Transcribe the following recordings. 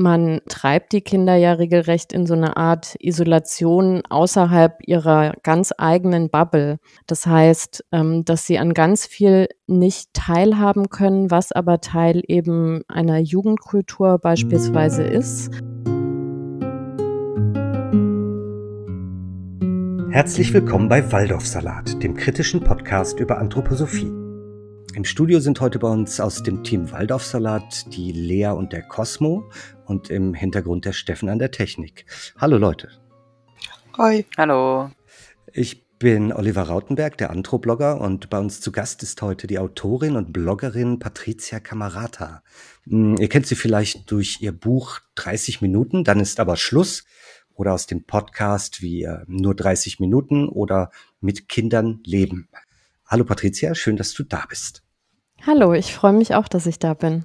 man treibt die Kinder ja regelrecht in so eine Art Isolation außerhalb ihrer ganz eigenen Bubble. Das heißt, ähm, dass sie an ganz viel nicht teilhaben können, was aber Teil eben einer Jugendkultur beispielsweise ist. Herzlich willkommen bei Waldorfsalat, dem kritischen Podcast über Anthroposophie. Im Studio sind heute bei uns aus dem Team Waldorfsalat die Lea und der Cosmo und im Hintergrund der Steffen an der Technik. Hallo Leute. Hi. Hallo. Ich bin Oliver Rautenberg, der Anthroblogger und bei uns zu Gast ist heute die Autorin und Bloggerin Patricia Camarata. Hm, ihr kennt sie vielleicht durch ihr Buch 30 Minuten, dann ist aber Schluss oder aus dem Podcast wie nur 30 Minuten oder mit Kindern leben. Hallo Patricia, schön, dass du da bist. Hallo, ich freue mich auch, dass ich da bin.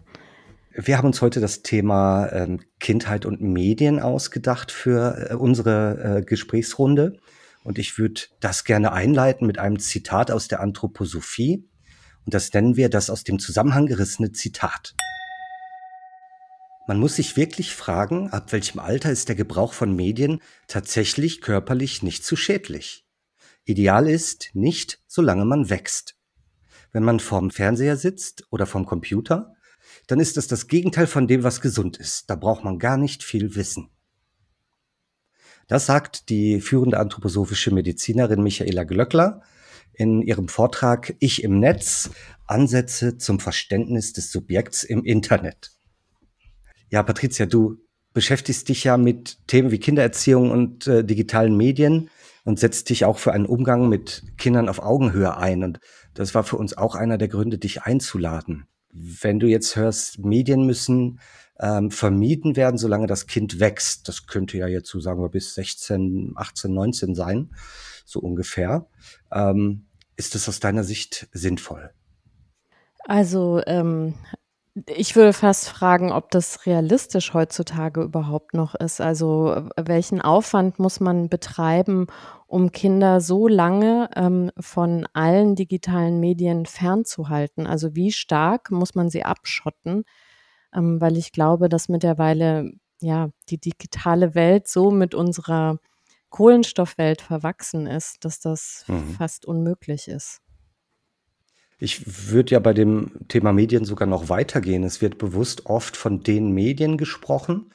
Wir haben uns heute das Thema ähm, Kindheit und Medien ausgedacht für äh, unsere äh, Gesprächsrunde. Und ich würde das gerne einleiten mit einem Zitat aus der Anthroposophie. Und das nennen wir das aus dem Zusammenhang gerissene Zitat. Man muss sich wirklich fragen, ab welchem Alter ist der Gebrauch von Medien tatsächlich körperlich nicht zu schädlich. Ideal ist nicht, solange man wächst. Wenn man vorm Fernseher sitzt oder vorm Computer, dann ist es das Gegenteil von dem, was gesund ist. Da braucht man gar nicht viel Wissen. Das sagt die führende anthroposophische Medizinerin Michaela Glöckler in ihrem Vortrag Ich im Netz, Ansätze zum Verständnis des Subjekts im Internet. Ja, Patricia, du beschäftigst dich ja mit Themen wie Kindererziehung und äh, digitalen Medien und setzt dich auch für einen Umgang mit Kindern auf Augenhöhe ein. Und das war für uns auch einer der Gründe, dich einzuladen wenn du jetzt hörst, Medien müssen ähm, vermieden werden, solange das Kind wächst. Das könnte ja jetzt so sagen wir bis 16, 18, 19 sein, so ungefähr. Ähm, ist das aus deiner Sicht sinnvoll? Also ähm, ich würde fast fragen, ob das realistisch heutzutage überhaupt noch ist. Also welchen Aufwand muss man betreiben, um Kinder so lange ähm, von allen digitalen Medien fernzuhalten? Also wie stark muss man sie abschotten? Ähm, weil ich glaube, dass mittlerweile ja die digitale Welt so mit unserer Kohlenstoffwelt verwachsen ist, dass das mhm. fast unmöglich ist. Ich würde ja bei dem Thema Medien sogar noch weitergehen. Es wird bewusst oft von den Medien gesprochen.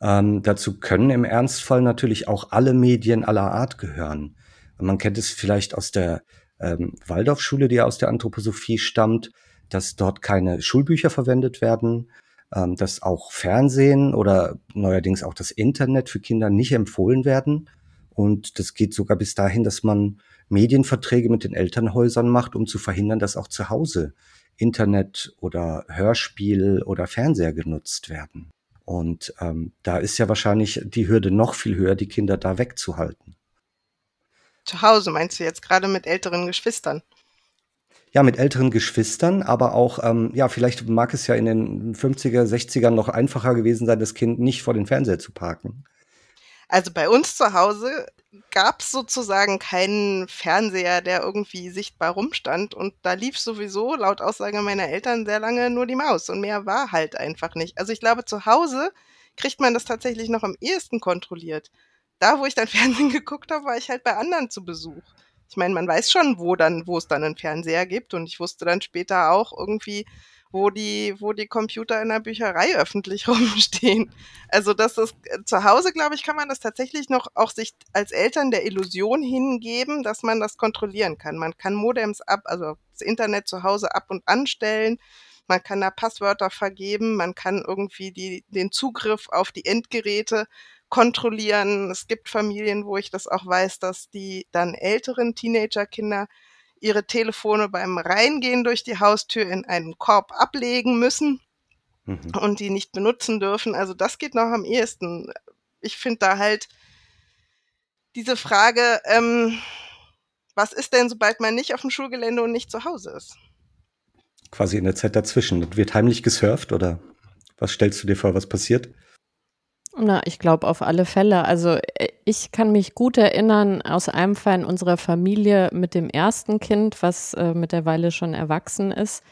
Ähm, dazu können im Ernstfall natürlich auch alle Medien aller Art gehören. Man kennt es vielleicht aus der ähm, Waldorfschule, die ja aus der Anthroposophie stammt, dass dort keine Schulbücher verwendet werden, ähm, dass auch Fernsehen oder neuerdings auch das Internet für Kinder nicht empfohlen werden. Und das geht sogar bis dahin, dass man Medienverträge mit den Elternhäusern macht, um zu verhindern, dass auch zu Hause Internet oder Hörspiel oder Fernseher genutzt werden. Und ähm, da ist ja wahrscheinlich die Hürde noch viel höher, die Kinder da wegzuhalten. Zu Hause meinst du jetzt gerade mit älteren Geschwistern? ja, mit älteren Geschwistern, aber auch, ähm, ja, vielleicht mag es ja in den 50er, 60ern noch einfacher gewesen sein, das Kind nicht vor den Fernseher zu parken. Also bei uns zu Hause gab es sozusagen keinen Fernseher, der irgendwie sichtbar rumstand. Und da lief sowieso, laut Aussage meiner Eltern, sehr lange nur die Maus. Und mehr war halt einfach nicht. Also ich glaube, zu Hause kriegt man das tatsächlich noch am ehesten kontrolliert. Da, wo ich dann Fernsehen geguckt habe, war ich halt bei anderen zu Besuch. Ich meine, man weiß schon, wo dann, wo es dann einen Fernseher gibt. Und ich wusste dann später auch irgendwie, wo die, wo die Computer in der Bücherei öffentlich rumstehen. Also das ist äh, zu Hause, glaube ich, kann man das tatsächlich noch auch sich als Eltern der Illusion hingeben, dass man das kontrollieren kann. Man kann Modems ab, also das Internet zu Hause ab und anstellen. Man kann da Passwörter vergeben, man kann irgendwie die, den Zugriff auf die Endgeräte kontrollieren. Es gibt Familien, wo ich das auch weiß, dass die dann älteren Teenagerkinder ihre Telefone beim Reingehen durch die Haustür in einen Korb ablegen müssen mhm. und die nicht benutzen dürfen. Also das geht noch am ehesten. Ich finde da halt diese Frage, ähm, was ist denn, sobald man nicht auf dem Schulgelände und nicht zu Hause ist? Quasi in der Zeit dazwischen. Wird heimlich gesurft oder was stellst du dir vor, was passiert? Na, ich glaube auf alle Fälle. Also äh, ich kann mich gut erinnern aus einem Fall in unserer Familie mit dem ersten Kind, was äh, mittlerweile schon erwachsen ist,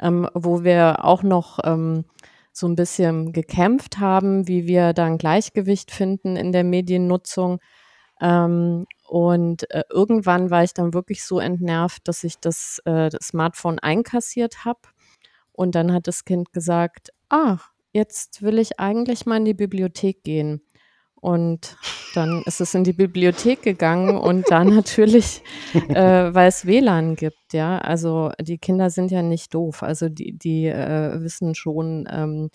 ähm, wo wir auch noch ähm, so ein bisschen gekämpft haben, wie wir dann Gleichgewicht finden in der Mediennutzung. Ähm, und äh, irgendwann war ich dann wirklich so entnervt, dass ich das, äh, das Smartphone einkassiert habe. Und dann hat das Kind gesagt, ah, jetzt will ich eigentlich mal in die Bibliothek gehen. Und dann ist es in die Bibliothek gegangen und da natürlich, äh, weil es WLAN gibt, ja. Also die Kinder sind ja nicht doof. Also die, die äh, wissen schon, ähm,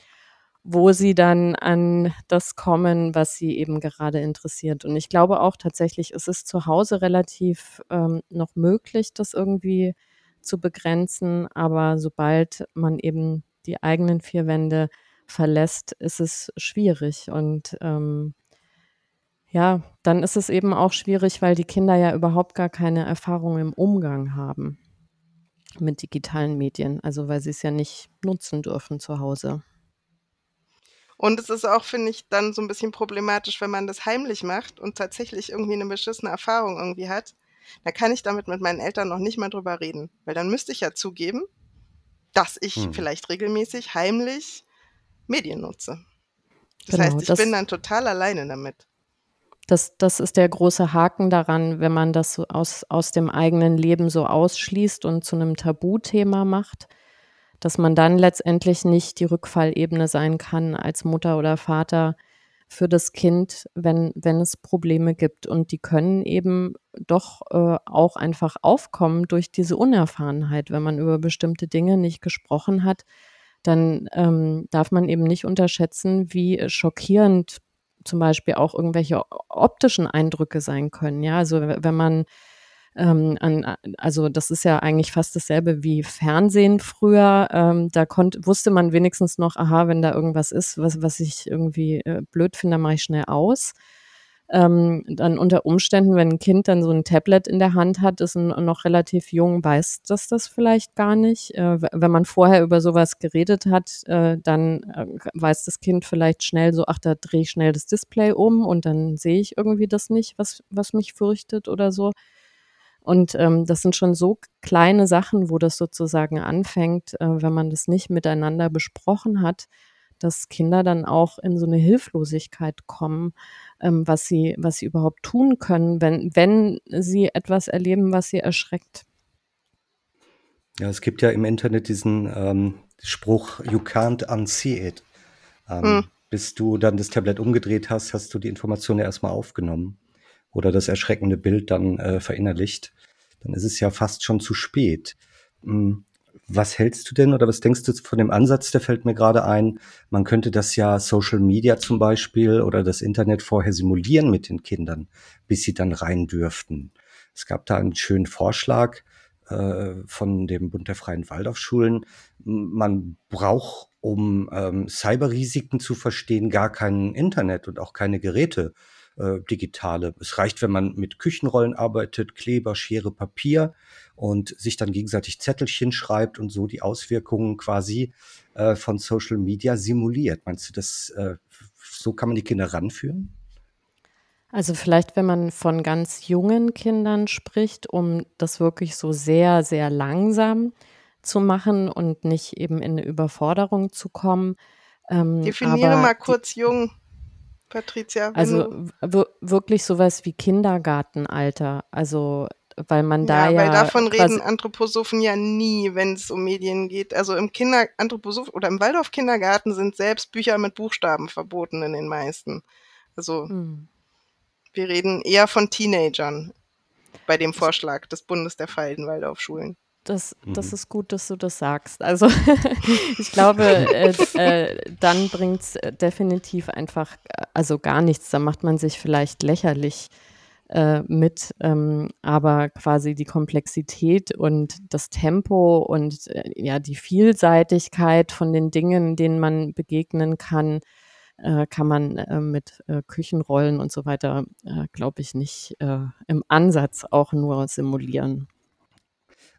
wo sie dann an das kommen, was sie eben gerade interessiert. Und ich glaube auch tatsächlich, es ist zu Hause relativ ähm, noch möglich, das irgendwie zu begrenzen. Aber sobald man eben die eigenen vier Wände verlässt, ist es schwierig. Und ähm, ja, dann ist es eben auch schwierig, weil die Kinder ja überhaupt gar keine Erfahrung im Umgang haben mit digitalen Medien, also weil sie es ja nicht nutzen dürfen zu Hause. Und es ist auch, finde ich, dann so ein bisschen problematisch, wenn man das heimlich macht und tatsächlich irgendwie eine beschissene Erfahrung irgendwie hat. Da kann ich damit mit meinen Eltern noch nicht mal drüber reden, weil dann müsste ich ja zugeben, dass ich hm. vielleicht regelmäßig heimlich Medien nutze. Das genau, heißt, ich das, bin dann total alleine damit. Das, das ist der große Haken daran, wenn man das aus, aus dem eigenen Leben so ausschließt und zu einem Tabuthema macht, dass man dann letztendlich nicht die Rückfallebene sein kann als Mutter oder Vater für das Kind, wenn, wenn es Probleme gibt. Und die können eben doch äh, auch einfach aufkommen durch diese Unerfahrenheit, wenn man über bestimmte Dinge nicht gesprochen hat dann ähm, darf man eben nicht unterschätzen, wie schockierend zum Beispiel auch irgendwelche optischen Eindrücke sein können. Ja, also wenn man ähm, an, also das ist ja eigentlich fast dasselbe wie Fernsehen früher. Ähm, da konnt, wusste man wenigstens noch, aha, wenn da irgendwas ist, was, was ich irgendwie äh, blöd finde, dann mache ich schnell aus ähm, dann unter Umständen, wenn ein Kind dann so ein Tablet in der Hand hat, ist noch relativ jung, weiß das das vielleicht gar nicht. Äh, wenn man vorher über sowas geredet hat, äh, dann äh, weiß das Kind vielleicht schnell so, ach, da drehe ich schnell das Display um und dann sehe ich irgendwie das nicht, was, was mich fürchtet oder so. Und ähm, das sind schon so kleine Sachen, wo das sozusagen anfängt, äh, wenn man das nicht miteinander besprochen hat, dass Kinder dann auch in so eine Hilflosigkeit kommen, ähm, was sie, was sie überhaupt tun können, wenn, wenn sie etwas erleben, was sie erschreckt. Ja, es gibt ja im Internet diesen ähm, Spruch, you can't unsee it. Ähm, hm. Bis du dann das Tablet umgedreht hast, hast du die Information ja erstmal aufgenommen oder das erschreckende Bild dann äh, verinnerlicht. Dann ist es ja fast schon zu spät. Hm. Was hältst du denn oder was denkst du von dem Ansatz, der fällt mir gerade ein, man könnte das ja Social Media zum Beispiel oder das Internet vorher simulieren mit den Kindern, bis sie dann rein dürften. Es gab da einen schönen Vorschlag äh, von dem Bund der Freien Waldorfschulen. Man braucht, um ähm, Cyberrisiken zu verstehen, gar kein Internet und auch keine Geräte äh, digitale. Es reicht, wenn man mit Küchenrollen arbeitet, Kleber, Schere, Papier und sich dann gegenseitig Zettelchen schreibt und so die Auswirkungen quasi äh, von Social Media simuliert. Meinst du, das äh, so kann man die Kinder ranführen? Also vielleicht, wenn man von ganz jungen Kindern spricht, um das wirklich so sehr, sehr langsam zu machen und nicht eben in eine Überforderung zu kommen. Ähm, Definiere mal kurz die, jung. Patricia. Also hm. wirklich sowas wie Kindergartenalter. Also weil man da ja. ja weil davon reden Anthroposophen ja nie, wenn es um Medien geht. Also im Kinder Anthroposoph oder im Waldorf Kindergarten sind selbst Bücher mit Buchstaben verboten in den meisten. Also hm. wir reden eher von Teenagern bei dem Vorschlag des Bundes der Fallen Waldorfschulen. Das, das mhm. ist gut, dass du das sagst. Also ich glaube, äh, äh, dann bringt es äh, definitiv einfach, äh, also gar nichts. Da macht man sich vielleicht lächerlich äh, mit, ähm, aber quasi die Komplexität und das Tempo und äh, ja die Vielseitigkeit von den Dingen, denen man begegnen kann, kann man mit Küchenrollen und so weiter, glaube ich, nicht im Ansatz auch nur simulieren.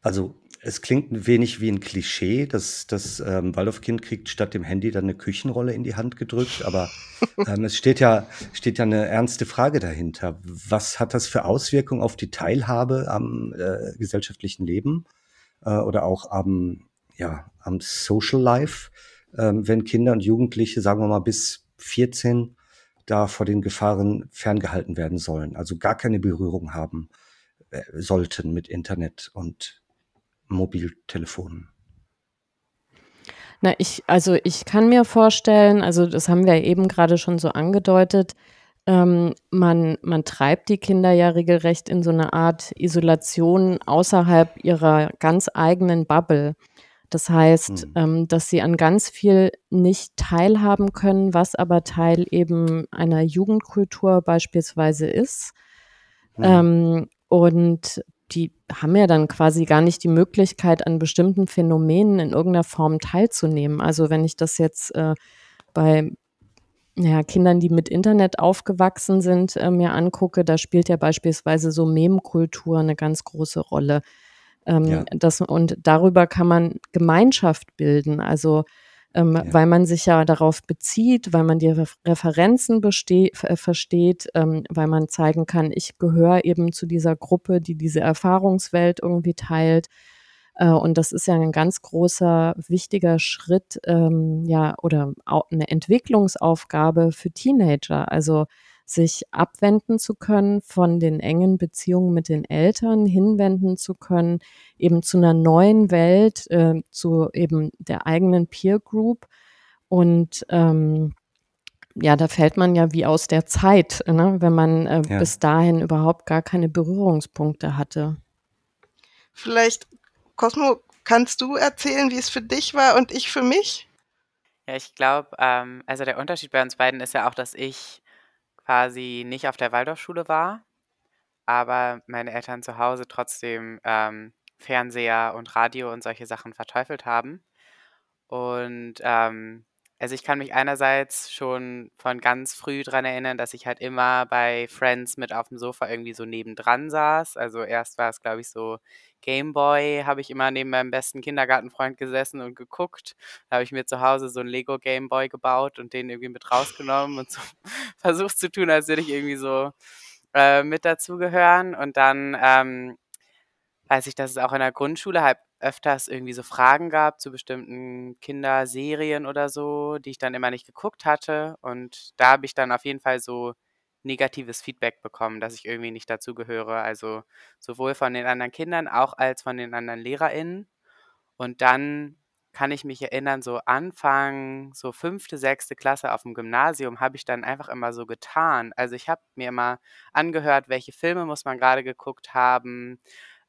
Also es klingt ein wenig wie ein Klischee, dass das ähm, Waldorfkind kriegt statt dem Handy dann eine Küchenrolle in die Hand gedrückt, aber ähm, es steht ja, steht ja eine ernste Frage dahinter. Was hat das für Auswirkungen auf die Teilhabe am äh, gesellschaftlichen Leben äh, oder auch am, ja, am Social Life, äh, wenn Kinder und Jugendliche, sagen wir mal, bis 14 da vor den Gefahren ferngehalten werden sollen, also gar keine Berührung haben äh, sollten mit Internet und Mobiltelefonen? Na, ich, also ich kann mir vorstellen, also das haben wir eben gerade schon so angedeutet, ähm, man, man treibt die Kinder ja regelrecht in so eine Art Isolation außerhalb ihrer ganz eigenen Bubble. Das heißt, mhm. ähm, dass sie an ganz viel nicht teilhaben können, was aber Teil eben einer Jugendkultur beispielsweise ist. Mhm. Ähm, und die haben ja dann quasi gar nicht die Möglichkeit, an bestimmten Phänomenen in irgendeiner Form teilzunehmen. Also wenn ich das jetzt äh, bei naja, Kindern, die mit Internet aufgewachsen sind, äh, mir angucke, da spielt ja beispielsweise so Mem-Kultur eine ganz große Rolle. Ähm, ja. das, und darüber kann man Gemeinschaft bilden. Also ähm, ja. weil man sich ja darauf bezieht, weil man die Referenzen äh, versteht, ähm, weil man zeigen kann, ich gehöre eben zu dieser Gruppe, die diese Erfahrungswelt irgendwie teilt. Äh, und das ist ja ein ganz großer, wichtiger Schritt, ähm, ja, oder eine Entwicklungsaufgabe für Teenager. Also sich abwenden zu können von den engen Beziehungen mit den Eltern, hinwenden zu können, eben zu einer neuen Welt, äh, zu eben der eigenen Peer Group. Und ähm, ja, da fällt man ja wie aus der Zeit, ne? wenn man äh, ja. bis dahin überhaupt gar keine Berührungspunkte hatte. Vielleicht, Cosmo, kannst du erzählen, wie es für dich war und ich für mich? Ja, ich glaube, ähm, also der Unterschied bei uns beiden ist ja auch, dass ich quasi nicht auf der Waldorfschule war, aber meine Eltern zu Hause trotzdem ähm, Fernseher und Radio und solche Sachen verteufelt haben. Und ähm, also ich kann mich einerseits schon von ganz früh daran erinnern, dass ich halt immer bei Friends mit auf dem Sofa irgendwie so nebendran saß. Also erst war es, glaube ich, so Gameboy, habe ich immer neben meinem besten Kindergartenfreund gesessen und geguckt. Da habe ich mir zu Hause so ein Lego Gameboy gebaut und den irgendwie mit rausgenommen und so versucht zu tun, als würde ich irgendwie so äh, mit dazugehören. Und dann ähm, weiß ich, dass es auch in der Grundschule halt öfters irgendwie so Fragen gab zu bestimmten Kinderserien oder so, die ich dann immer nicht geguckt hatte. Und da habe ich dann auf jeden Fall so negatives Feedback bekommen, dass ich irgendwie nicht dazugehöre. Also sowohl von den anderen Kindern auch als von den anderen LehrerInnen. Und dann kann ich mich erinnern, so Anfang, so fünfte, sechste Klasse auf dem Gymnasium habe ich dann einfach immer so getan. Also ich habe mir immer angehört, welche Filme muss man gerade geguckt haben,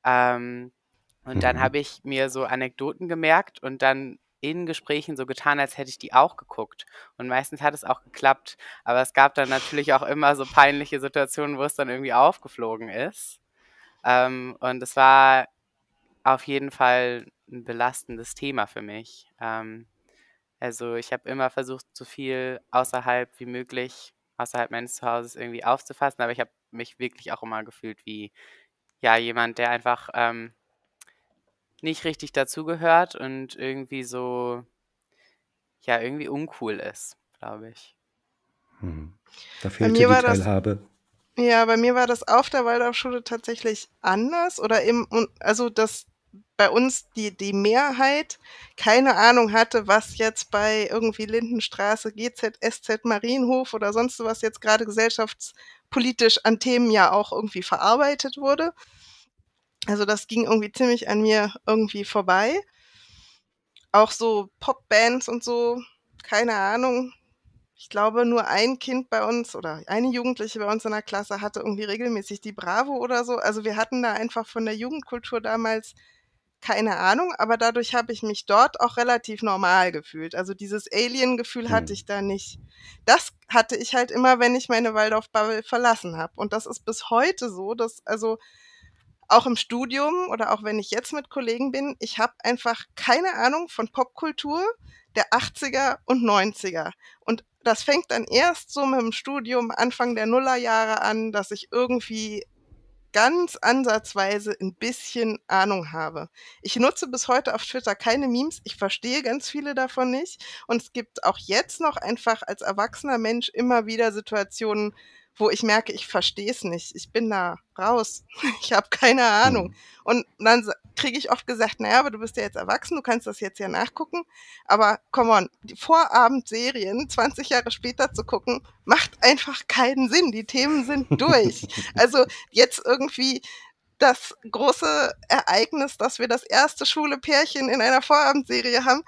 ähm, und mhm. dann habe ich mir so Anekdoten gemerkt und dann in Gesprächen so getan, als hätte ich die auch geguckt. Und meistens hat es auch geklappt. Aber es gab dann natürlich auch immer so peinliche Situationen, wo es dann irgendwie aufgeflogen ist. Ähm, und es war auf jeden Fall ein belastendes Thema für mich. Ähm, also ich habe immer versucht, so viel außerhalb wie möglich, außerhalb meines Zuhauses irgendwie aufzufassen. Aber ich habe mich wirklich auch immer gefühlt wie ja, jemand, der einfach ähm, nicht richtig dazugehört und irgendwie so, ja, irgendwie uncool ist, glaube ich. Hm. Da fehlt dir die Teilhabe. ja, bei mir war das auf der Waldorfschule tatsächlich anders oder im, also das bei uns die, die Mehrheit keine Ahnung hatte, was jetzt bei irgendwie Lindenstraße, GZSZ, Marienhof oder sonst was jetzt gerade gesellschafts- politisch an Themen ja auch irgendwie verarbeitet wurde. Also das ging irgendwie ziemlich an mir irgendwie vorbei. Auch so Popbands und so, keine Ahnung. Ich glaube, nur ein Kind bei uns oder eine Jugendliche bei uns in der Klasse hatte irgendwie regelmäßig die Bravo oder so. Also wir hatten da einfach von der Jugendkultur damals keine Ahnung, aber dadurch habe ich mich dort auch relativ normal gefühlt. Also dieses Alien-Gefühl hatte hm. ich da nicht. Das hatte ich halt immer, wenn ich meine Waldorf-Bubble verlassen habe. Und das ist bis heute so, dass also auch im Studium oder auch wenn ich jetzt mit Kollegen bin, ich habe einfach keine Ahnung von Popkultur der 80er und 90er. Und das fängt dann erst so mit dem Studium Anfang der Nullerjahre an, dass ich irgendwie ganz ansatzweise ein bisschen Ahnung habe. Ich nutze bis heute auf Twitter keine Memes, ich verstehe ganz viele davon nicht und es gibt auch jetzt noch einfach als erwachsener Mensch immer wieder Situationen, wo ich merke, ich verstehe es nicht, ich bin da raus, ich habe keine Ahnung. Mhm. Und dann kriege ich oft gesagt, naja, aber du bist ja jetzt erwachsen, du kannst das jetzt ja nachgucken, aber come on, die Vorabendserien 20 Jahre später zu gucken, macht einfach keinen Sinn, die Themen sind durch. also jetzt irgendwie das große Ereignis, dass wir das erste schwule Pärchen in einer Vorabendserie haben,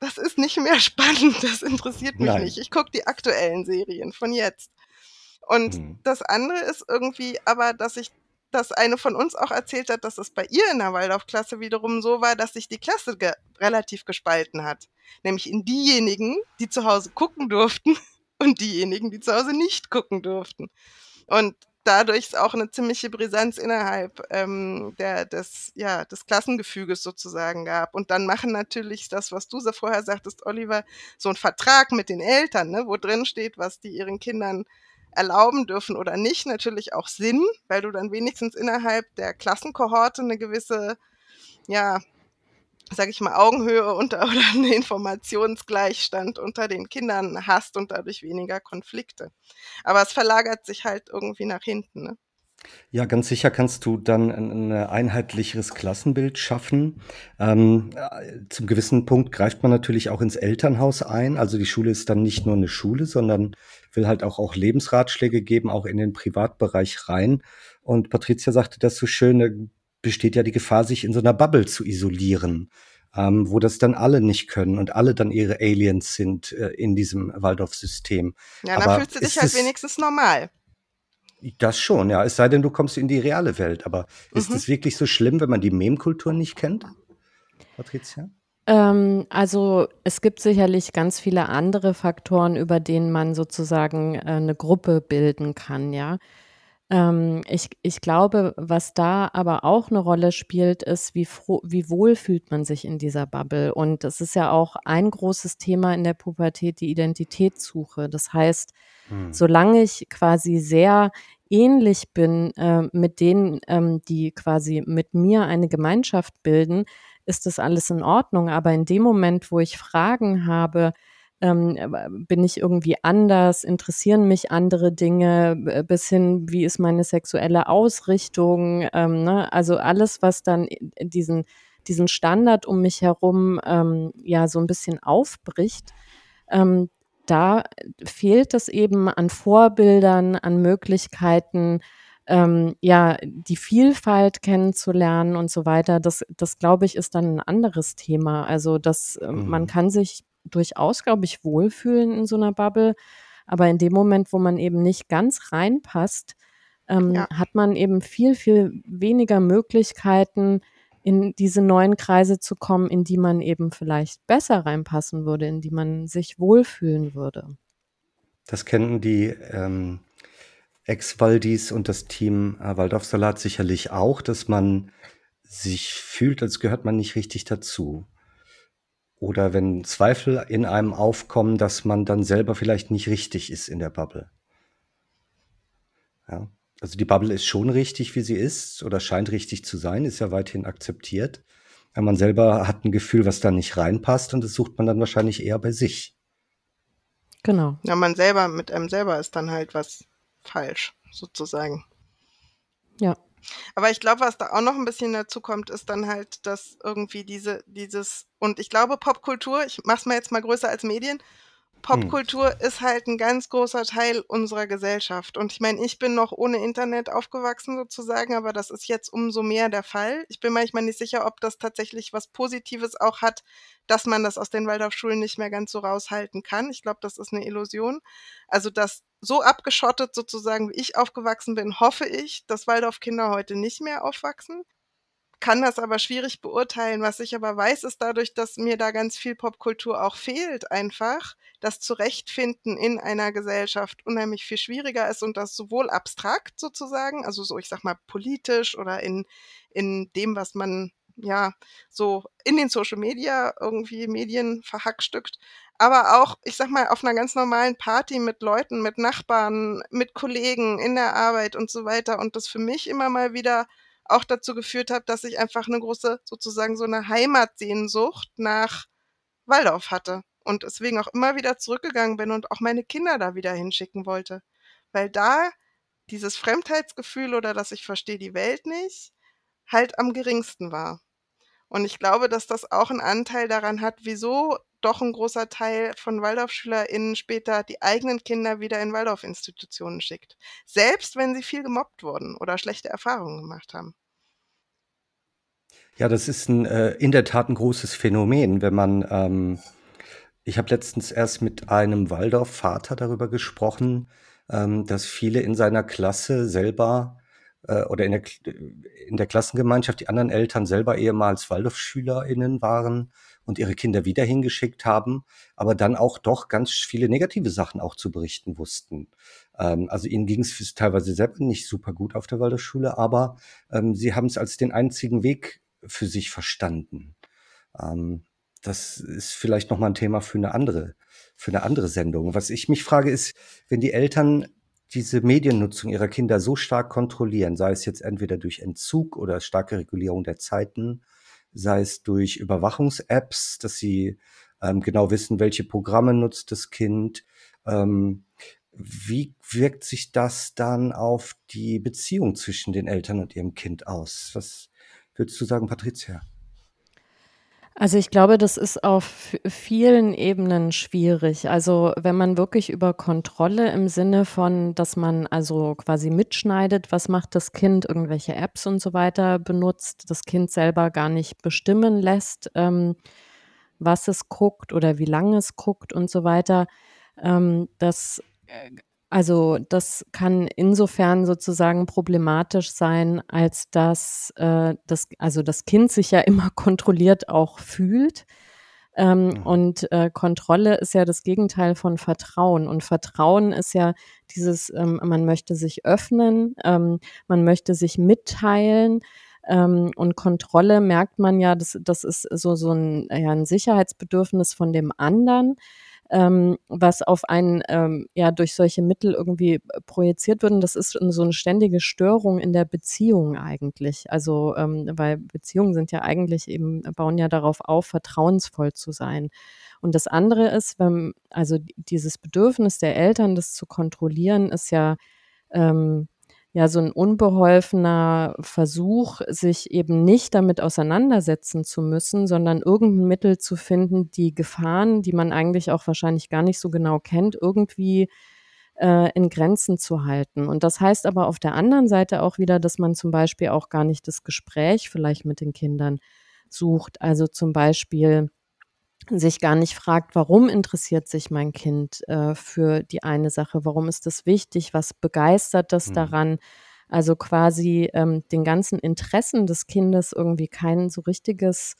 das ist nicht mehr spannend, das interessiert mich Nein. nicht. Ich gucke die aktuellen Serien von jetzt. Und mhm. das andere ist irgendwie aber, dass ich dass eine von uns auch erzählt hat, dass es bei ihr in der Waldorfklasse wiederum so war, dass sich die Klasse ge relativ gespalten hat. Nämlich in diejenigen, die zu Hause gucken durften und diejenigen, die zu Hause nicht gucken durften. Und dadurch ist auch eine ziemliche Brisanz innerhalb ähm, der, des, ja, des Klassengefüges sozusagen gab. Und dann machen natürlich das, was du so vorher sagtest, Oliver, so ein Vertrag mit den Eltern, ne, wo drin steht, was die ihren Kindern erlauben dürfen oder nicht, natürlich auch Sinn, weil du dann wenigstens innerhalb der Klassenkohorte eine gewisse, ja, sag ich mal, Augenhöhe unter, oder einen Informationsgleichstand unter den Kindern hast und dadurch weniger Konflikte. Aber es verlagert sich halt irgendwie nach hinten. Ne? Ja, ganz sicher kannst du dann ein einheitlicheres Klassenbild schaffen. Ähm, äh, zum gewissen Punkt greift man natürlich auch ins Elternhaus ein. Also die Schule ist dann nicht nur eine Schule, sondern will halt auch, auch Lebensratschläge geben, auch in den Privatbereich rein. Und Patricia sagte das so schön, besteht ja die Gefahr, sich in so einer Bubble zu isolieren, ähm, wo das dann alle nicht können und alle dann ihre Aliens sind äh, in diesem Waldorf-System. Ja, da fühlst du dich halt wenigstens normal. Das schon, ja. Es sei denn, du kommst in die reale Welt. Aber mhm. ist es wirklich so schlimm, wenn man die Meme-Kultur nicht kennt, Patricia? Ähm, also es gibt sicherlich ganz viele andere Faktoren, über denen man sozusagen äh, eine Gruppe bilden kann, ja. Ähm, ich, ich glaube, was da aber auch eine Rolle spielt, ist, wie, froh, wie wohl fühlt man sich in dieser Bubble. Und das ist ja auch ein großes Thema in der Pubertät, die Identitätssuche. Das heißt, hm. solange ich quasi sehr ähnlich bin äh, mit denen, ähm, die quasi mit mir eine Gemeinschaft bilden, ist das alles in Ordnung. Aber in dem Moment, wo ich Fragen habe, ähm, bin ich irgendwie anders, interessieren mich andere Dinge, bis hin, wie ist meine sexuelle Ausrichtung, ähm, ne? also alles, was dann diesen, diesen Standard um mich herum ähm, ja so ein bisschen aufbricht, ähm, da fehlt es eben an Vorbildern, an Möglichkeiten, ähm, ja, die Vielfalt kennenzulernen und so weiter, das, das glaube ich, ist dann ein anderes Thema. Also, dass äh, mhm. man kann sich durchaus, glaube ich, wohlfühlen in so einer Bubble. Aber in dem Moment, wo man eben nicht ganz reinpasst, ähm, ja. hat man eben viel, viel weniger Möglichkeiten, in diese neuen Kreise zu kommen, in die man eben vielleicht besser reinpassen würde, in die man sich wohlfühlen würde. Das kennen die ähm, Ex-Waldis und das Team äh, Waldorfsalat sicherlich auch, dass man sich fühlt, als gehört man nicht richtig dazu. Oder wenn Zweifel in einem aufkommen, dass man dann selber vielleicht nicht richtig ist in der Bubble. Ja. Also die Bubble ist schon richtig, wie sie ist, oder scheint richtig zu sein, ist ja weithin akzeptiert. Aber man selber hat ein Gefühl, was da nicht reinpasst, und das sucht man dann wahrscheinlich eher bei sich. Genau. Ja, man selber, mit einem selber ist dann halt was falsch, sozusagen. Ja. Aber ich glaube, was da auch noch ein bisschen dazu kommt, ist dann halt, dass irgendwie diese, dieses, und ich glaube, Popkultur, ich mach's mal jetzt mal größer als Medien, Popkultur hm. ist halt ein ganz großer Teil unserer Gesellschaft. Und ich meine, ich bin noch ohne Internet aufgewachsen sozusagen, aber das ist jetzt umso mehr der Fall. Ich bin manchmal nicht sicher, ob das tatsächlich was Positives auch hat, dass man das aus den Waldorfschulen nicht mehr ganz so raushalten kann. Ich glaube, das ist eine Illusion. Also, dass so abgeschottet sozusagen, wie ich aufgewachsen bin, hoffe ich, dass Waldorfkinder heute nicht mehr aufwachsen. Kann das aber schwierig beurteilen. Was ich aber weiß, ist dadurch, dass mir da ganz viel Popkultur auch fehlt, einfach das Zurechtfinden in einer Gesellschaft unheimlich viel schwieriger ist und das sowohl abstrakt sozusagen, also so, ich sag mal, politisch oder in, in dem, was man ja so in den Social Media irgendwie Medien verhackstückt, aber auch, ich sag mal, auf einer ganz normalen Party mit Leuten, mit Nachbarn, mit Kollegen in der Arbeit und so weiter. Und das für mich immer mal wieder auch dazu geführt hat, dass ich einfach eine große, sozusagen so eine Heimatsehnsucht nach Waldorf hatte. Und deswegen auch immer wieder zurückgegangen bin und auch meine Kinder da wieder hinschicken wollte. Weil da dieses Fremdheitsgefühl oder dass ich verstehe die Welt nicht, halt am geringsten war. Und ich glaube, dass das auch einen Anteil daran hat, wieso doch ein großer Teil von Waldorfschülerinnen später die eigenen Kinder wieder in Waldorfinstitutionen schickt, selbst wenn sie viel gemobbt wurden oder schlechte Erfahrungen gemacht haben. Ja, das ist ein, äh, in der Tat ein großes Phänomen, wenn man, ähm, ich habe letztens erst mit einem Waldorf-Vater darüber gesprochen, ähm, dass viele in seiner Klasse selber äh, oder in der, äh, in der Klassengemeinschaft die anderen Eltern selber ehemals Waldorf-SchülerInnen waren und ihre Kinder wieder hingeschickt haben, aber dann auch doch ganz viele negative Sachen auch zu berichten wussten. Ähm, also ihnen ging es teilweise selber nicht super gut auf der Waldorfschule, aber ähm, sie haben es als den einzigen Weg für sich verstanden. Ähm, das ist vielleicht nochmal ein Thema für eine andere, für eine andere Sendung. Was ich mich frage ist, wenn die Eltern diese Mediennutzung ihrer Kinder so stark kontrollieren, sei es jetzt entweder durch Entzug oder starke Regulierung der Zeiten, sei es durch Überwachungs-Apps, dass sie ähm, genau wissen, welche Programme nutzt das Kind. Ähm, wie wirkt sich das dann auf die Beziehung zwischen den Eltern und ihrem Kind aus? Was würdest du sagen, Patricia? Also ich glaube, das ist auf vielen Ebenen schwierig. Also wenn man wirklich über Kontrolle im Sinne von, dass man also quasi mitschneidet, was macht das Kind, irgendwelche Apps und so weiter benutzt, das Kind selber gar nicht bestimmen lässt, ähm, was es guckt oder wie lange es guckt und so weiter, ähm, das äh, also das kann insofern sozusagen problematisch sein, als dass äh, das, also das Kind sich ja immer kontrolliert auch fühlt. Ähm, mhm. und äh, Kontrolle ist ja das Gegenteil von Vertrauen. Und Vertrauen ist ja dieses, ähm, man möchte sich öffnen, ähm, man möchte sich mitteilen. Ähm, und Kontrolle merkt man ja, das, das ist so, so ein, ja, ein Sicherheitsbedürfnis von dem anderen ähm, was auf einen ähm, ja durch solche Mittel irgendwie projiziert wird. Und das ist so eine ständige Störung in der Beziehung eigentlich. Also ähm, weil Beziehungen sind ja eigentlich eben, bauen ja darauf auf, vertrauensvoll zu sein. Und das andere ist, wenn, also dieses Bedürfnis der Eltern, das zu kontrollieren, ist ja ähm, ja so ein unbeholfener Versuch, sich eben nicht damit auseinandersetzen zu müssen, sondern irgendein Mittel zu finden, die Gefahren, die man eigentlich auch wahrscheinlich gar nicht so genau kennt, irgendwie äh, in Grenzen zu halten. Und das heißt aber auf der anderen Seite auch wieder, dass man zum Beispiel auch gar nicht das Gespräch vielleicht mit den Kindern sucht. Also zum Beispiel sich gar nicht fragt, warum interessiert sich mein Kind äh, für die eine Sache, warum ist das wichtig, was begeistert das mhm. daran. Also quasi ähm, den ganzen Interessen des Kindes irgendwie kein so richtiges,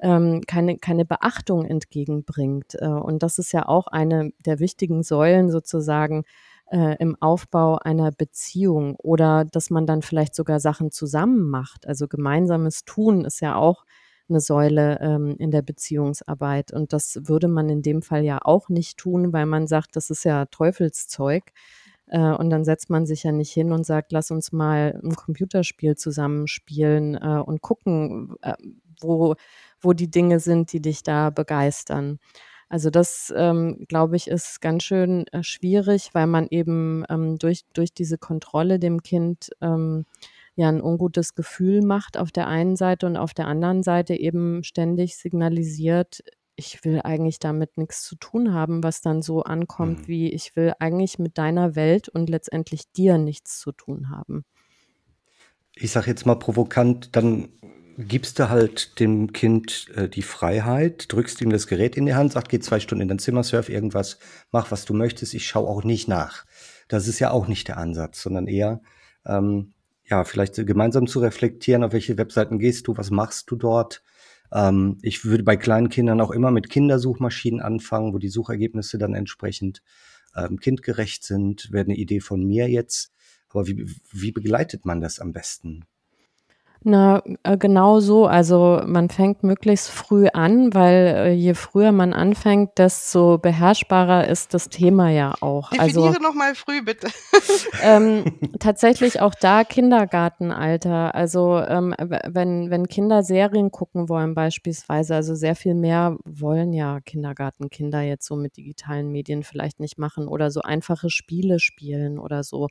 ähm, keine, keine Beachtung entgegenbringt. Äh, und das ist ja auch eine der wichtigen Säulen sozusagen äh, im Aufbau einer Beziehung oder dass man dann vielleicht sogar Sachen zusammen macht. Also gemeinsames Tun ist ja auch eine Säule ähm, in der Beziehungsarbeit. Und das würde man in dem Fall ja auch nicht tun, weil man sagt, das ist ja Teufelszeug. Äh, und dann setzt man sich ja nicht hin und sagt, lass uns mal ein Computerspiel zusammenspielen äh, und gucken, äh, wo, wo die Dinge sind, die dich da begeistern. Also das, ähm, glaube ich, ist ganz schön äh, schwierig, weil man eben ähm, durch, durch diese Kontrolle dem Kind ähm, ja ein ungutes Gefühl macht auf der einen Seite und auf der anderen Seite eben ständig signalisiert, ich will eigentlich damit nichts zu tun haben, was dann so ankommt mhm. wie, ich will eigentlich mit deiner Welt und letztendlich dir nichts zu tun haben. Ich sage jetzt mal provokant, dann gibst du halt dem Kind äh, die Freiheit, drückst ihm das Gerät in die Hand, sagt, geh zwei Stunden in dein Zimmer, surf irgendwas, mach was du möchtest, ich schaue auch nicht nach. Das ist ja auch nicht der Ansatz, sondern eher, ähm, ja, vielleicht gemeinsam zu reflektieren, auf welche Webseiten gehst du, was machst du dort. Ähm, ich würde bei kleinen Kindern auch immer mit Kindersuchmaschinen anfangen, wo die Suchergebnisse dann entsprechend ähm, kindgerecht sind, wäre eine Idee von mir jetzt. Aber wie, wie begleitet man das am besten? Na, äh, genau so. Also man fängt möglichst früh an, weil äh, je früher man anfängt, desto beherrschbarer ist das Thema ja auch. Also Definiere also, nochmal früh, bitte. ähm, tatsächlich auch da Kindergartenalter. Also ähm, wenn, wenn Kinder Serien gucken wollen beispielsweise, also sehr viel mehr wollen ja Kindergartenkinder jetzt so mit digitalen Medien vielleicht nicht machen oder so einfache Spiele spielen oder so.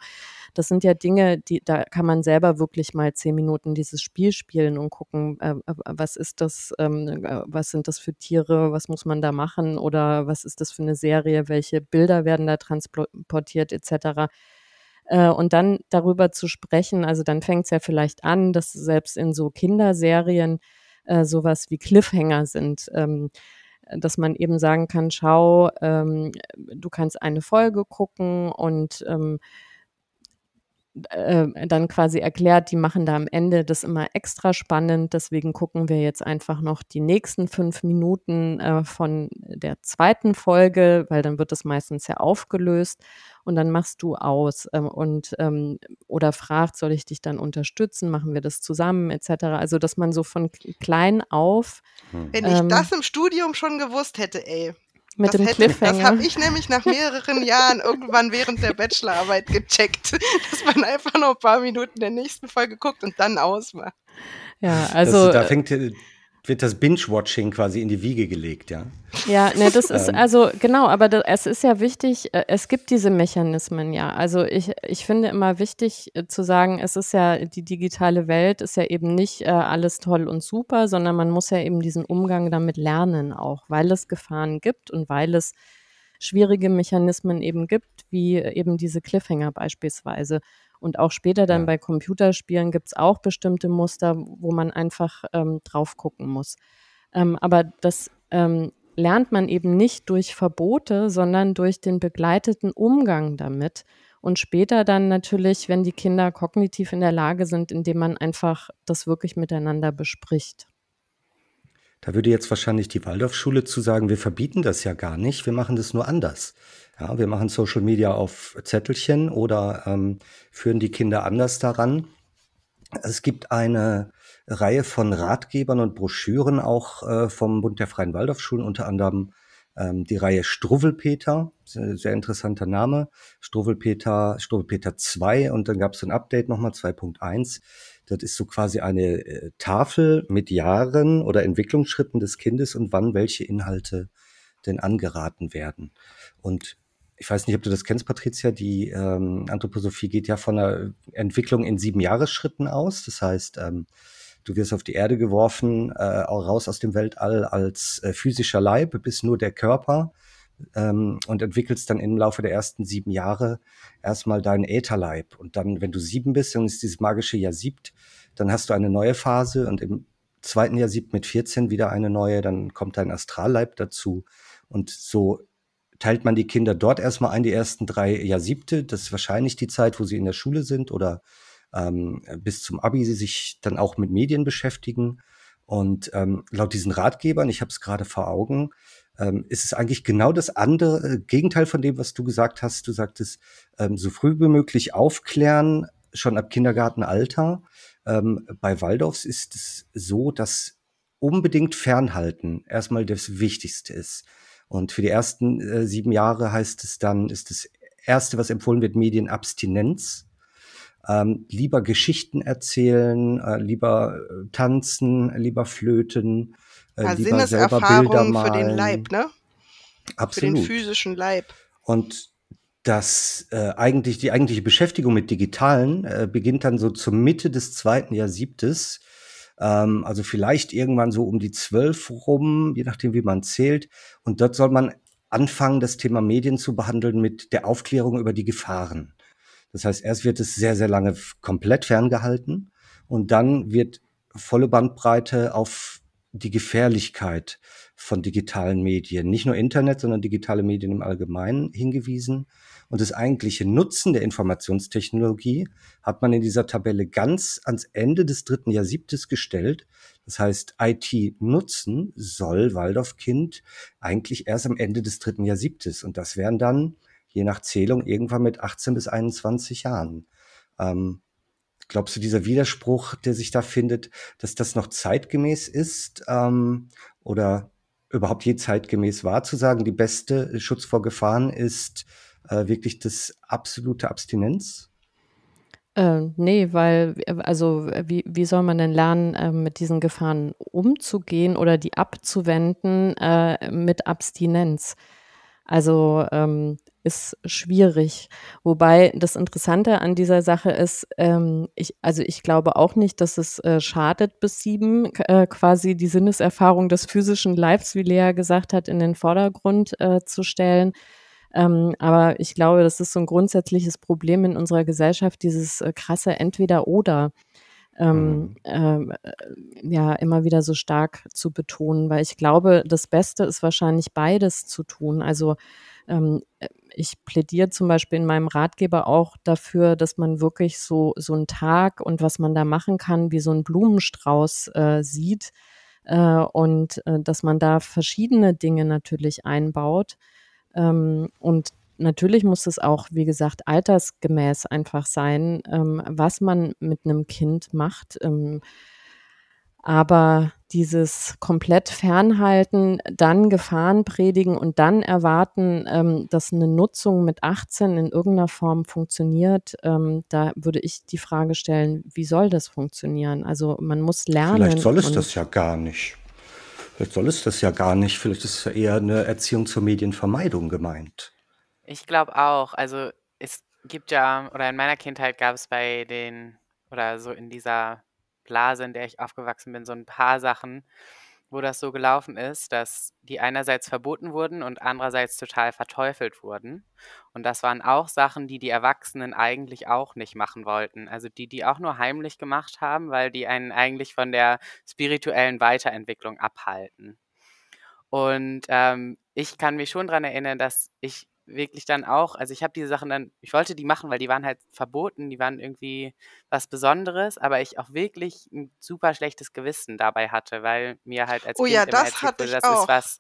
Das sind ja Dinge, die, da kann man selber wirklich mal zehn Minuten dieses Spiel spielen und gucken, äh, äh was ist das, ähm, äh, was sind das für Tiere, was muss man da machen oder was ist das für eine Serie, welche Bilder werden da transportiert etc äh, und dann darüber zu sprechen, also dann fängt es ja vielleicht an, dass selbst in so Kinderserien äh, sowas wie Cliffhanger sind. Ähm, dass man eben sagen kann, schau, ähm, du kannst eine Folge gucken und ähm, äh, dann quasi erklärt, die machen da am Ende das immer extra spannend. Deswegen gucken wir jetzt einfach noch die nächsten fünf Minuten äh, von der zweiten Folge, weil dann wird das meistens ja aufgelöst und dann machst du aus ähm, und ähm, oder fragt, soll ich dich dann unterstützen? Machen wir das zusammen etc. Also dass man so von klein auf. Wenn ähm, ich das im Studium schon gewusst hätte, ey. Mit das dem hätte, Cliffhanger. Das habe ich nämlich nach mehreren Jahren irgendwann während der Bachelorarbeit gecheckt, dass man einfach noch ein paar Minuten der nächsten Folge guckt und dann ausmacht. Ja, also das, da fängt wird das Binge-Watching quasi in die Wiege gelegt, ja? Ja, ne, das ist ähm. also genau, aber das, es ist ja wichtig, äh, es gibt diese Mechanismen ja. Also ich, ich finde immer wichtig äh, zu sagen, es ist ja, die digitale Welt ist ja eben nicht äh, alles toll und super, sondern man muss ja eben diesen Umgang damit lernen auch, weil es Gefahren gibt und weil es schwierige Mechanismen eben gibt, wie eben diese Cliffhanger beispielsweise. Und auch später dann ja. bei Computerspielen gibt es auch bestimmte Muster, wo man einfach ähm, drauf gucken muss. Ähm, aber das ähm, lernt man eben nicht durch Verbote, sondern durch den begleiteten Umgang damit. Und später dann natürlich, wenn die Kinder kognitiv in der Lage sind, indem man einfach das wirklich miteinander bespricht. Da würde jetzt wahrscheinlich die Waldorfschule zu sagen, wir verbieten das ja gar nicht, wir machen das nur anders. Ja, wir machen Social Media auf Zettelchen oder ähm, führen die Kinder anders daran. Es gibt eine Reihe von Ratgebern und Broschüren auch äh, vom Bund der Freien Waldorfschulen, unter anderem ähm, die Reihe Struwwelpeter, sehr, interessanter Name, Struwwelpeter, Struwwelpeter 2 und dann gab es ein Update nochmal 2.1. Das ist so quasi eine äh, Tafel mit Jahren oder Entwicklungsschritten des Kindes und wann welche Inhalte denn angeraten werden. Und ich weiß nicht, ob du das kennst, Patricia, die ähm, Anthroposophie geht ja von einer Entwicklung in sieben Jahresschritten aus. Das heißt, ähm, du wirst auf die Erde geworfen, äh, raus aus dem Weltall als äh, physischer Leib, bist nur der Körper ähm, und entwickelst dann im Laufe der ersten sieben Jahre erstmal deinen Ätherleib. Und dann, wenn du sieben bist, dann ist dieses magische Jahr siebt, dann hast du eine neue Phase und im zweiten Jahr siebt mit 14 wieder eine neue, dann kommt dein Astralleib dazu. Und so teilt man die Kinder dort erstmal ein, die ersten drei Jahr siebte. Das ist wahrscheinlich die Zeit, wo sie in der Schule sind oder ähm, bis zum Abi sie sich dann auch mit Medien beschäftigen. Und ähm, laut diesen Ratgebern, ich habe es gerade vor Augen, ähm, ist es eigentlich genau das andere äh, Gegenteil von dem, was du gesagt hast. Du sagtest, ähm, so früh wie möglich aufklären, schon ab Kindergartenalter. Ähm, bei Waldorfs ist es so, dass unbedingt Fernhalten erstmal das Wichtigste ist. Und für die ersten äh, sieben Jahre heißt es dann, ist das erste, was empfohlen wird, Medienabstinenz. Ähm, lieber Geschichten erzählen, äh, lieber äh, tanzen, lieber flöten, äh, lieber selber Bilder malen. für den Leib, ne? Absolut. Für den physischen Leib. Und das äh, eigentlich die eigentliche Beschäftigung mit Digitalen äh, beginnt dann so zur Mitte des zweiten Jahr Jahrsiebtes ähm, also vielleicht irgendwann so um die zwölf rum, je nachdem, wie man zählt. Und dort soll man anfangen, das Thema Medien zu behandeln mit der Aufklärung über die Gefahren. Das heißt, erst wird es sehr, sehr lange komplett ferngehalten und dann wird volle Bandbreite auf die Gefährlichkeit von digitalen Medien, nicht nur Internet, sondern digitale Medien im Allgemeinen hingewiesen und das eigentliche Nutzen der Informationstechnologie hat man in dieser Tabelle ganz ans Ende des dritten Jahr siebtes gestellt. Das heißt, IT nutzen soll Waldorf Kind eigentlich erst am Ende des dritten Jahr siebtes. Und das wären dann, je nach Zählung, irgendwann mit 18 bis 21 Jahren. Ähm, glaubst du, dieser Widerspruch, der sich da findet, dass das noch zeitgemäß ist? Ähm, oder überhaupt je zeitgemäß war, zu sagen, die beste Schutz vor Gefahren ist äh, wirklich das absolute Abstinenz? Äh, nee, weil, äh, also äh, wie, wie soll man denn lernen, äh, mit diesen Gefahren umzugehen oder die abzuwenden äh, mit Abstinenz? Also ähm, ist schwierig. Wobei das Interessante an dieser Sache ist, ähm, ich, also ich glaube auch nicht, dass es äh, schadet, bis sieben äh, quasi die Sinneserfahrung des physischen Lives, wie Lea gesagt hat, in den Vordergrund äh, zu stellen. Ähm, aber ich glaube, das ist so ein grundsätzliches Problem in unserer Gesellschaft, dieses äh, krasse Entweder-Oder. Ähm, mhm. ähm, äh, ja, immer wieder so stark zu betonen, weil ich glaube, das Beste ist wahrscheinlich beides zu tun. Also ähm, äh, ich plädiere zum Beispiel in meinem Ratgeber auch dafür, dass man wirklich so, so einen Tag und was man da machen kann, wie so ein Blumenstrauß äh, sieht äh, und äh, dass man da verschiedene Dinge natürlich einbaut ähm, und natürlich muss es auch, wie gesagt, altersgemäß einfach sein, ähm, was man mit einem Kind macht. Ähm, aber dieses komplett fernhalten, dann Gefahren predigen und dann erwarten, ähm, dass eine Nutzung mit 18 in irgendeiner Form funktioniert, ähm, da würde ich die Frage stellen, wie soll das funktionieren? Also man muss lernen. Vielleicht soll es das ja gar nicht. Vielleicht soll es das ja gar nicht. Vielleicht ist es ja eher eine Erziehung zur Medienvermeidung gemeint. Ich glaube auch. Also es gibt ja, oder in meiner Kindheit gab es bei den, oder so in dieser Blase, in der ich aufgewachsen bin, so ein paar Sachen, wo das so gelaufen ist, dass die einerseits verboten wurden und andererseits total verteufelt wurden. Und das waren auch Sachen, die die Erwachsenen eigentlich auch nicht machen wollten. Also die, die auch nur heimlich gemacht haben, weil die einen eigentlich von der spirituellen Weiterentwicklung abhalten. Und ähm, ich kann mich schon daran erinnern, dass ich wirklich dann auch, also ich habe diese Sachen dann, ich wollte die machen, weil die waren halt verboten, die waren irgendwie was Besonderes, aber ich auch wirklich ein super schlechtes Gewissen dabei hatte, weil mir halt als oh, Kind ja, immer das erzählt wurde, das auch. ist was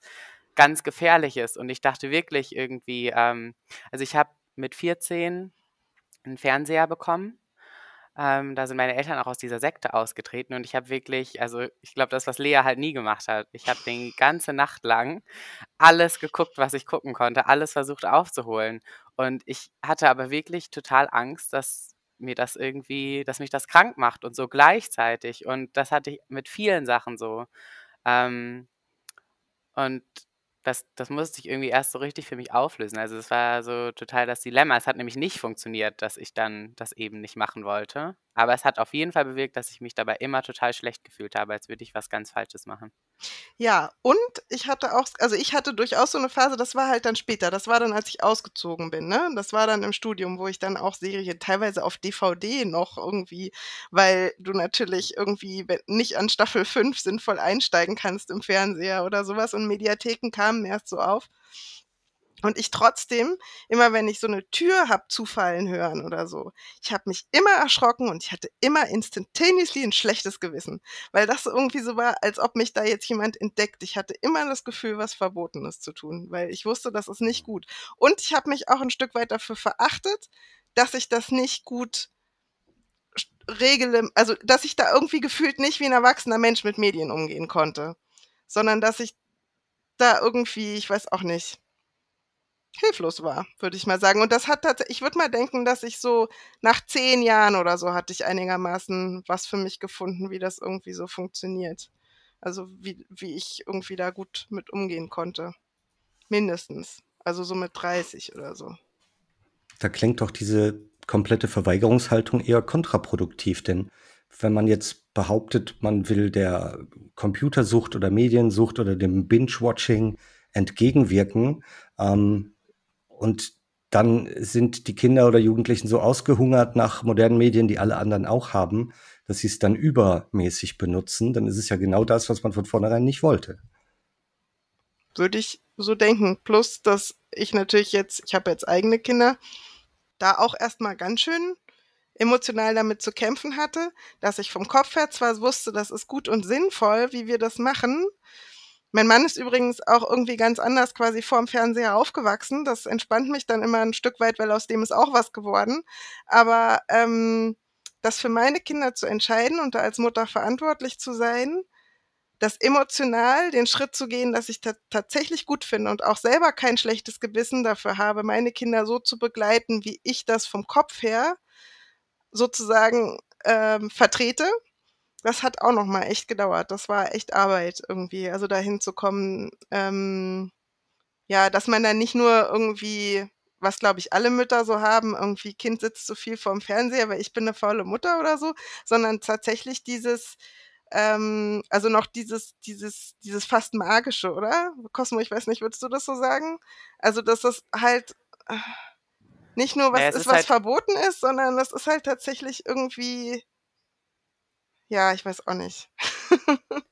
ganz Gefährliches und ich dachte wirklich irgendwie, ähm, also ich habe mit 14 einen Fernseher bekommen ähm, da sind meine Eltern auch aus dieser Sekte ausgetreten und ich habe wirklich, also ich glaube, das, was Lea halt nie gemacht hat, ich habe den ganze Nacht lang alles geguckt, was ich gucken konnte, alles versucht aufzuholen. Und ich hatte aber wirklich total Angst, dass mir das irgendwie, dass mich das krank macht und so gleichzeitig. Und das hatte ich mit vielen Sachen so. Ähm, und das, das musste ich irgendwie erst so richtig für mich auflösen. Also es war so total das Dilemma. Es hat nämlich nicht funktioniert, dass ich dann das eben nicht machen wollte. Aber es hat auf jeden Fall bewirkt, dass ich mich dabei immer total schlecht gefühlt habe, als würde ich was ganz Falsches machen. Ja, und ich hatte auch, also ich hatte durchaus so eine Phase, das war halt dann später, das war dann, als ich ausgezogen bin, ne? Das war dann im Studium, wo ich dann auch Serien teilweise auf DVD noch irgendwie, weil du natürlich irgendwie nicht an Staffel 5 sinnvoll einsteigen kannst im Fernseher oder sowas und Mediatheken kamen erst so auf. Und ich trotzdem, immer wenn ich so eine Tür hab zufallen hören oder so, ich habe mich immer erschrocken und ich hatte immer instantaneously ein schlechtes Gewissen, weil das irgendwie so war, als ob mich da jetzt jemand entdeckt. Ich hatte immer das Gefühl, was Verbotenes zu tun, weil ich wusste, das ist nicht gut. Und ich habe mich auch ein Stück weit dafür verachtet, dass ich das nicht gut regle, also dass ich da irgendwie gefühlt nicht wie ein erwachsener Mensch mit Medien umgehen konnte, sondern dass ich da irgendwie, ich weiß auch nicht hilflos war, würde ich mal sagen. Und das hat tatsächlich, ich würde mal denken, dass ich so nach zehn Jahren oder so hatte ich einigermaßen was für mich gefunden, wie das irgendwie so funktioniert. Also wie, wie ich irgendwie da gut mit umgehen konnte. Mindestens. Also so mit 30 oder so. Da klingt doch diese komplette Verweigerungshaltung eher kontraproduktiv, denn wenn man jetzt behauptet, man will der Computersucht oder Mediensucht oder dem Binge-Watching entgegenwirken, ähm, und dann sind die Kinder oder Jugendlichen so ausgehungert nach modernen Medien, die alle anderen auch haben, dass sie es dann übermäßig benutzen. Dann ist es ja genau das, was man von vornherein nicht wollte. Würde ich so denken. Plus, dass ich natürlich jetzt, ich habe jetzt eigene Kinder, da auch erstmal ganz schön emotional damit zu kämpfen hatte, dass ich vom Kopf her zwar wusste, das ist gut und sinnvoll, wie wir das machen, mein Mann ist übrigens auch irgendwie ganz anders quasi vorm Fernseher aufgewachsen. Das entspannt mich dann immer ein Stück weit, weil aus dem ist auch was geworden. Aber ähm, das für meine Kinder zu entscheiden und da als Mutter verantwortlich zu sein, das emotional den Schritt zu gehen, dass ich ta tatsächlich gut finde und auch selber kein schlechtes Gewissen dafür habe, meine Kinder so zu begleiten, wie ich das vom Kopf her sozusagen ähm, vertrete das hat auch noch mal echt gedauert. Das war echt Arbeit irgendwie, also dahin zu kommen. Ähm, ja, dass man dann nicht nur irgendwie, was glaube ich alle Mütter so haben, irgendwie Kind sitzt zu so viel vorm Fernseher, weil ich bin eine faule Mutter oder so, sondern tatsächlich dieses, ähm, also noch dieses, dieses, dieses fast magische, oder? Cosmo, ich weiß nicht, würdest du das so sagen? Also, dass das halt äh, nicht nur was naja, ist, ist, was halt verboten ist, sondern das ist halt tatsächlich irgendwie ja, ich weiß auch nicht.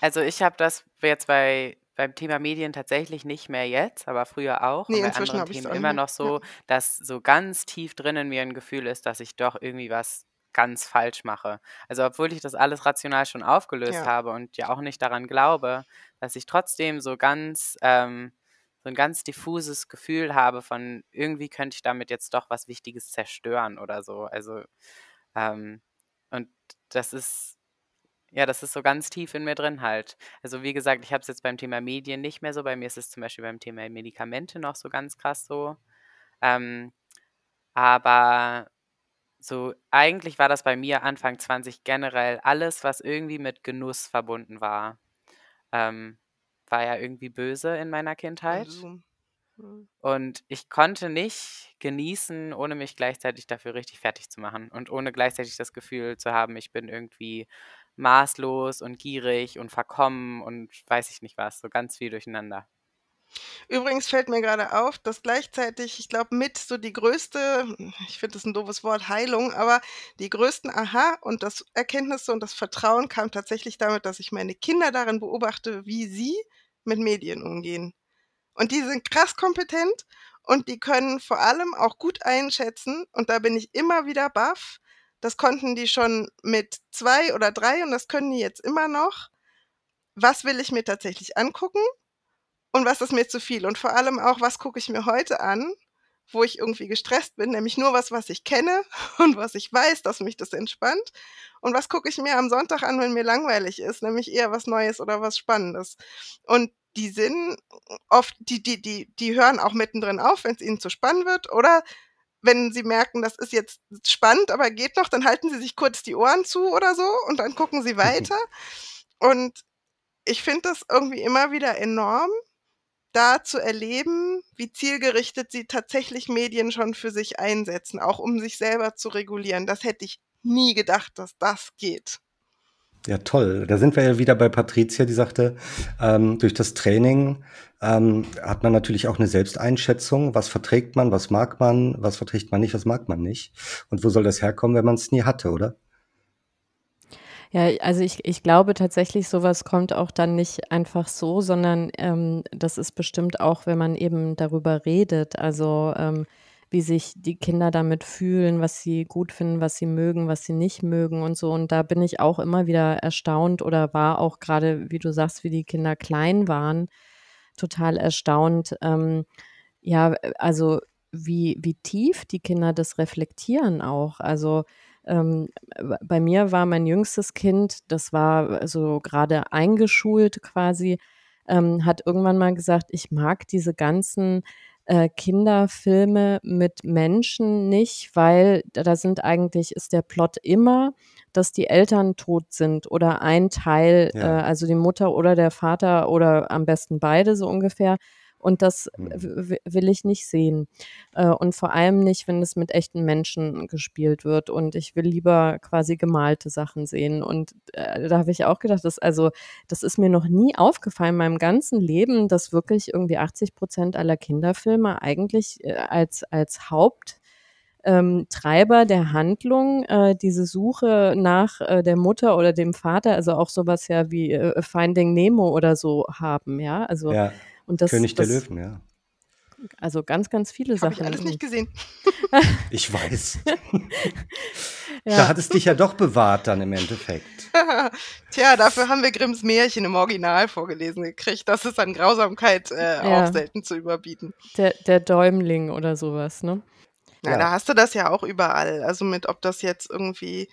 also ich habe das jetzt bei beim Thema Medien tatsächlich nicht mehr jetzt, aber früher auch. Nee, und bei inzwischen anderen Themen immer noch so, ja. dass so ganz tief drin in mir ein Gefühl ist, dass ich doch irgendwie was ganz falsch mache. Also obwohl ich das alles rational schon aufgelöst ja. habe und ja auch nicht daran glaube, dass ich trotzdem so ganz ähm, so ein ganz diffuses Gefühl habe von irgendwie könnte ich damit jetzt doch was Wichtiges zerstören oder so. Also ähm, und das ist, ja, das ist so ganz tief in mir drin halt. Also wie gesagt, ich habe es jetzt beim Thema Medien nicht mehr so. Bei mir ist es zum Beispiel beim Thema Medikamente noch so ganz krass so. Ähm, aber so, eigentlich war das bei mir Anfang 20 generell alles, was irgendwie mit Genuss verbunden war. Ähm, war ja irgendwie böse in meiner Kindheit. Also, Mhm. Und ich konnte nicht genießen, ohne mich gleichzeitig dafür richtig fertig zu machen und ohne gleichzeitig das Gefühl zu haben, ich bin irgendwie maßlos und gierig und verkommen und weiß ich nicht was, so ganz viel durcheinander. Übrigens fällt mir gerade auf, dass gleichzeitig, ich glaube, mit so die größte, ich finde das ein doofes Wort, Heilung, aber die größten Aha und das Erkenntnisse und das Vertrauen kam tatsächlich damit, dass ich meine Kinder darin beobachte, wie sie mit Medien umgehen. Und die sind krass kompetent und die können vor allem auch gut einschätzen. Und da bin ich immer wieder baff. Das konnten die schon mit zwei oder drei und das können die jetzt immer noch. Was will ich mir tatsächlich angucken und was ist mir zu viel? Und vor allem auch, was gucke ich mir heute an, wo ich irgendwie gestresst bin, nämlich nur was, was ich kenne und was ich weiß, dass mich das entspannt. Und was gucke ich mir am Sonntag an, wenn mir langweilig ist, nämlich eher was Neues oder was Spannendes. Und die sind oft, die, die, die, die hören auch mittendrin auf, wenn es ihnen zu spannend wird, oder wenn sie merken, das ist jetzt spannend, aber geht noch, dann halten sie sich kurz die Ohren zu oder so und dann gucken sie weiter. Und ich finde das irgendwie immer wieder enorm, da zu erleben, wie zielgerichtet sie tatsächlich Medien schon für sich einsetzen, auch um sich selber zu regulieren. Das hätte ich nie gedacht, dass das geht. Ja, toll. Da sind wir ja wieder bei Patricia, die sagte, ähm, durch das Training ähm, hat man natürlich auch eine Selbsteinschätzung. Was verträgt man, was mag man, was verträgt man nicht, was mag man nicht. Und wo soll das herkommen, wenn man es nie hatte, oder? Ja, also ich, ich glaube tatsächlich, sowas kommt auch dann nicht einfach so, sondern ähm, das ist bestimmt auch, wenn man eben darüber redet. Also ähm, wie sich die Kinder damit fühlen, was sie gut finden, was sie mögen, was sie nicht mögen und so. Und da bin ich auch immer wieder erstaunt oder war auch gerade, wie du sagst, wie die Kinder klein waren, total erstaunt. Ähm, ja, also wie, wie tief die Kinder das reflektieren auch. Also ähm, bei mir war mein jüngstes Kind, das war so also gerade eingeschult quasi, ähm, hat irgendwann mal gesagt, ich mag diese ganzen äh, Kinderfilme mit Menschen nicht, weil da sind eigentlich, ist der Plot immer, dass die Eltern tot sind oder ein Teil, ja. äh, also die Mutter oder der Vater oder am besten beide so ungefähr, und das mhm. will ich nicht sehen. Äh, und vor allem nicht, wenn es mit echten Menschen gespielt wird. Und ich will lieber quasi gemalte Sachen sehen. Und äh, da habe ich auch gedacht, dass, also, das ist mir noch nie aufgefallen in meinem ganzen Leben, dass wirklich irgendwie 80 Prozent aller Kinderfilme eigentlich äh, als, als Haupt ähm, Treiber der Handlung, äh, diese Suche nach äh, der Mutter oder dem Vater, also auch sowas ja wie äh, Finding Nemo oder so haben, ja. Also ja. Und das, König der das, Löwen, ja. Also ganz, ganz viele Hab Sachen. Ich alles nicht gesehen. ich weiß. ja. Da hat es dich ja doch bewahrt dann im Endeffekt. Tja, dafür haben wir Grimms Märchen im Original vorgelesen gekriegt. Das ist an Grausamkeit äh, ja. auch selten zu überbieten. Der, der Däumling oder sowas, ne? Na, ja. da hast du das ja auch überall. Also mit, ob das jetzt irgendwie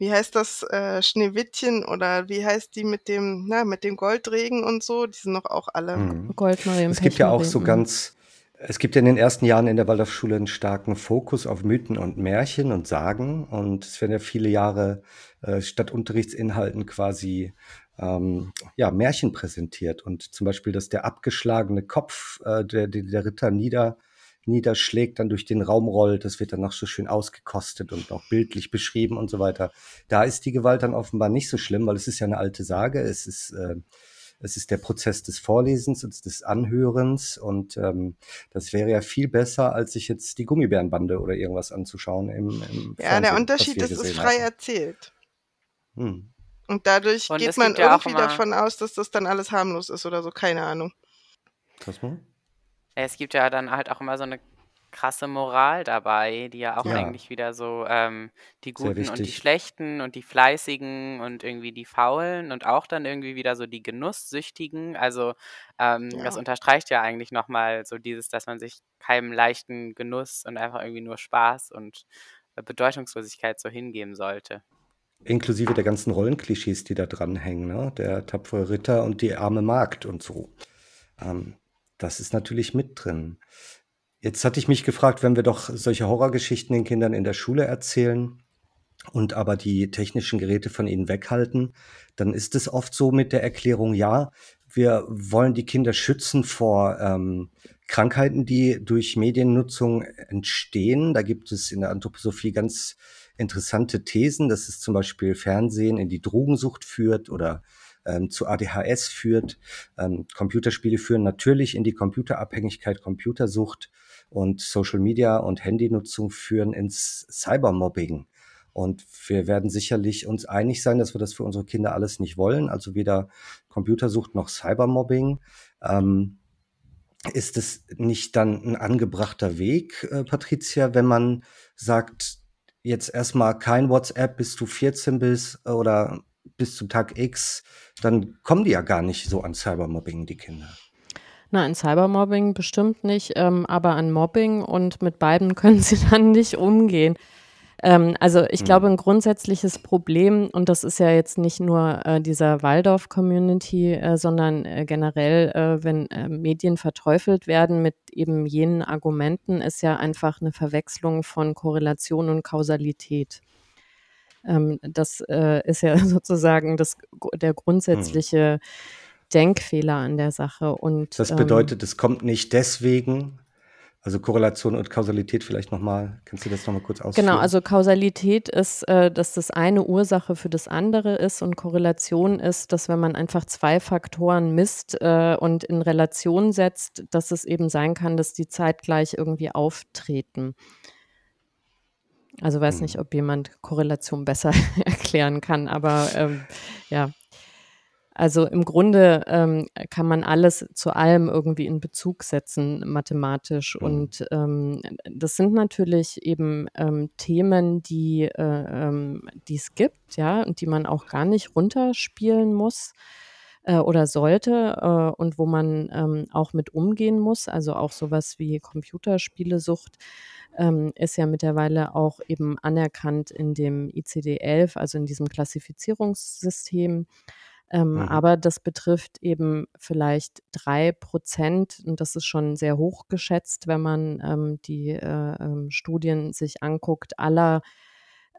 wie heißt das, äh, Schneewittchen oder wie heißt die mit dem, na, mit dem Goldregen und so, die sind noch auch alle. Mhm. Goldmarie Es gibt ja auch so ganz, es gibt ja in den ersten Jahren in der Waldorfschule einen starken Fokus auf Mythen und Märchen und Sagen und es werden ja viele Jahre äh, statt Unterrichtsinhalten quasi ähm, ja, Märchen präsentiert und zum Beispiel, dass der abgeschlagene Kopf, äh, der, der, der Ritter nieder niederschlägt, dann durch den Raum rollt. Das wird dann noch so schön ausgekostet und auch bildlich beschrieben und so weiter. Da ist die Gewalt dann offenbar nicht so schlimm, weil es ist ja eine alte Sage. Es ist äh, es ist der Prozess des Vorlesens und des Anhörens und ähm, das wäre ja viel besser, als sich jetzt die Gummibärenbande oder irgendwas anzuschauen. Im, im ja, Fernsehen, der Unterschied ist, es ist frei hatten. erzählt. Hm. Und dadurch und geht man ja irgendwie davon aus, dass das dann alles harmlos ist oder so, keine Ahnung. Was man? Es gibt ja dann halt auch immer so eine krasse Moral dabei, die ja auch ja. eigentlich wieder so ähm, die Guten und die Schlechten und die Fleißigen und irgendwie die Faulen und auch dann irgendwie wieder so die Genusssüchtigen. Also ähm, ja. das unterstreicht ja eigentlich nochmal so dieses, dass man sich keinem leichten Genuss und einfach irgendwie nur Spaß und äh, Bedeutungslosigkeit so hingeben sollte. Inklusive der ganzen Rollenklischees, die da dranhängen, ne? der tapfere Ritter und die arme Magd und so. Ähm, das ist natürlich mit drin. Jetzt hatte ich mich gefragt, wenn wir doch solche Horrorgeschichten den Kindern in der Schule erzählen und aber die technischen Geräte von ihnen weghalten, dann ist es oft so mit der Erklärung, ja, wir wollen die Kinder schützen vor ähm, Krankheiten, die durch Mediennutzung entstehen. Da gibt es in der Anthroposophie ganz interessante Thesen, dass es zum Beispiel Fernsehen in die Drogensucht führt oder ähm, zu ADHS führt. Ähm, Computerspiele führen natürlich in die Computerabhängigkeit, Computersucht und Social Media und Handynutzung führen ins Cybermobbing. Und wir werden sicherlich uns einig sein, dass wir das für unsere Kinder alles nicht wollen. Also weder Computersucht noch Cybermobbing. Ähm, ist es nicht dann ein angebrachter Weg, äh, Patricia, wenn man sagt, jetzt erstmal kein WhatsApp, bis du 14 bist äh, oder bis zum Tag X, dann kommen die ja gar nicht so an Cybermobbing, die Kinder. Nein, Cybermobbing bestimmt nicht, ähm, aber an Mobbing und mit beiden können sie dann nicht umgehen. Ähm, also ich glaube, hm. ein grundsätzliches Problem, und das ist ja jetzt nicht nur äh, dieser Waldorf-Community, äh, sondern äh, generell, äh, wenn äh, Medien verteufelt werden mit eben jenen Argumenten, ist ja einfach eine Verwechslung von Korrelation und Kausalität. Ähm, das äh, ist ja sozusagen das, der mhm. grundsätzliche Denkfehler an der Sache. Und, das ähm, bedeutet, ähm, es kommt nicht deswegen, also Korrelation und Kausalität vielleicht nochmal, kannst du das nochmal kurz ausführen? Genau, also Kausalität ist, äh, dass das eine Ursache für das andere ist und Korrelation ist, dass wenn man einfach zwei Faktoren misst äh, und in Relation setzt, dass es eben sein kann, dass die zeitgleich irgendwie auftreten. Also weiß hm. nicht, ob jemand Korrelation besser erklären kann, aber ähm, ja. Also im Grunde ähm, kann man alles zu allem irgendwie in Bezug setzen, mathematisch. Mhm. Und ähm, das sind natürlich eben ähm, Themen, die äh, ähm, es gibt, ja, und die man auch gar nicht runterspielen muss äh, oder sollte äh, und wo man ähm, auch mit umgehen muss. Also auch sowas wie Computerspielesucht ähm, ist ja mittlerweile auch eben anerkannt in dem ICD-11, also in diesem Klassifizierungssystem. Ähm, mhm. Aber das betrifft eben vielleicht drei Prozent und das ist schon sehr hoch geschätzt, wenn man ähm, die äh, ähm, Studien sich anguckt, aller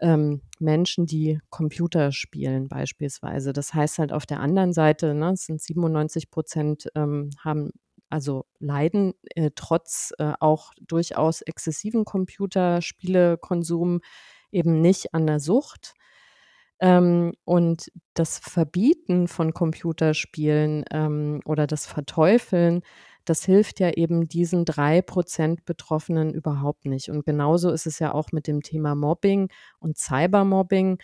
ähm, Menschen, die Computer spielen beispielsweise. Das heißt halt auf der anderen Seite, ne, es sind 97 Prozent ähm, haben also leiden äh, trotz äh, auch durchaus exzessiven Computerspielekonsum eben nicht an der Sucht. Ähm, und das Verbieten von Computerspielen ähm, oder das Verteufeln das hilft ja eben diesen drei Prozent Betroffenen überhaupt nicht. Und genauso ist es ja auch mit dem Thema Mobbing und Cybermobbing.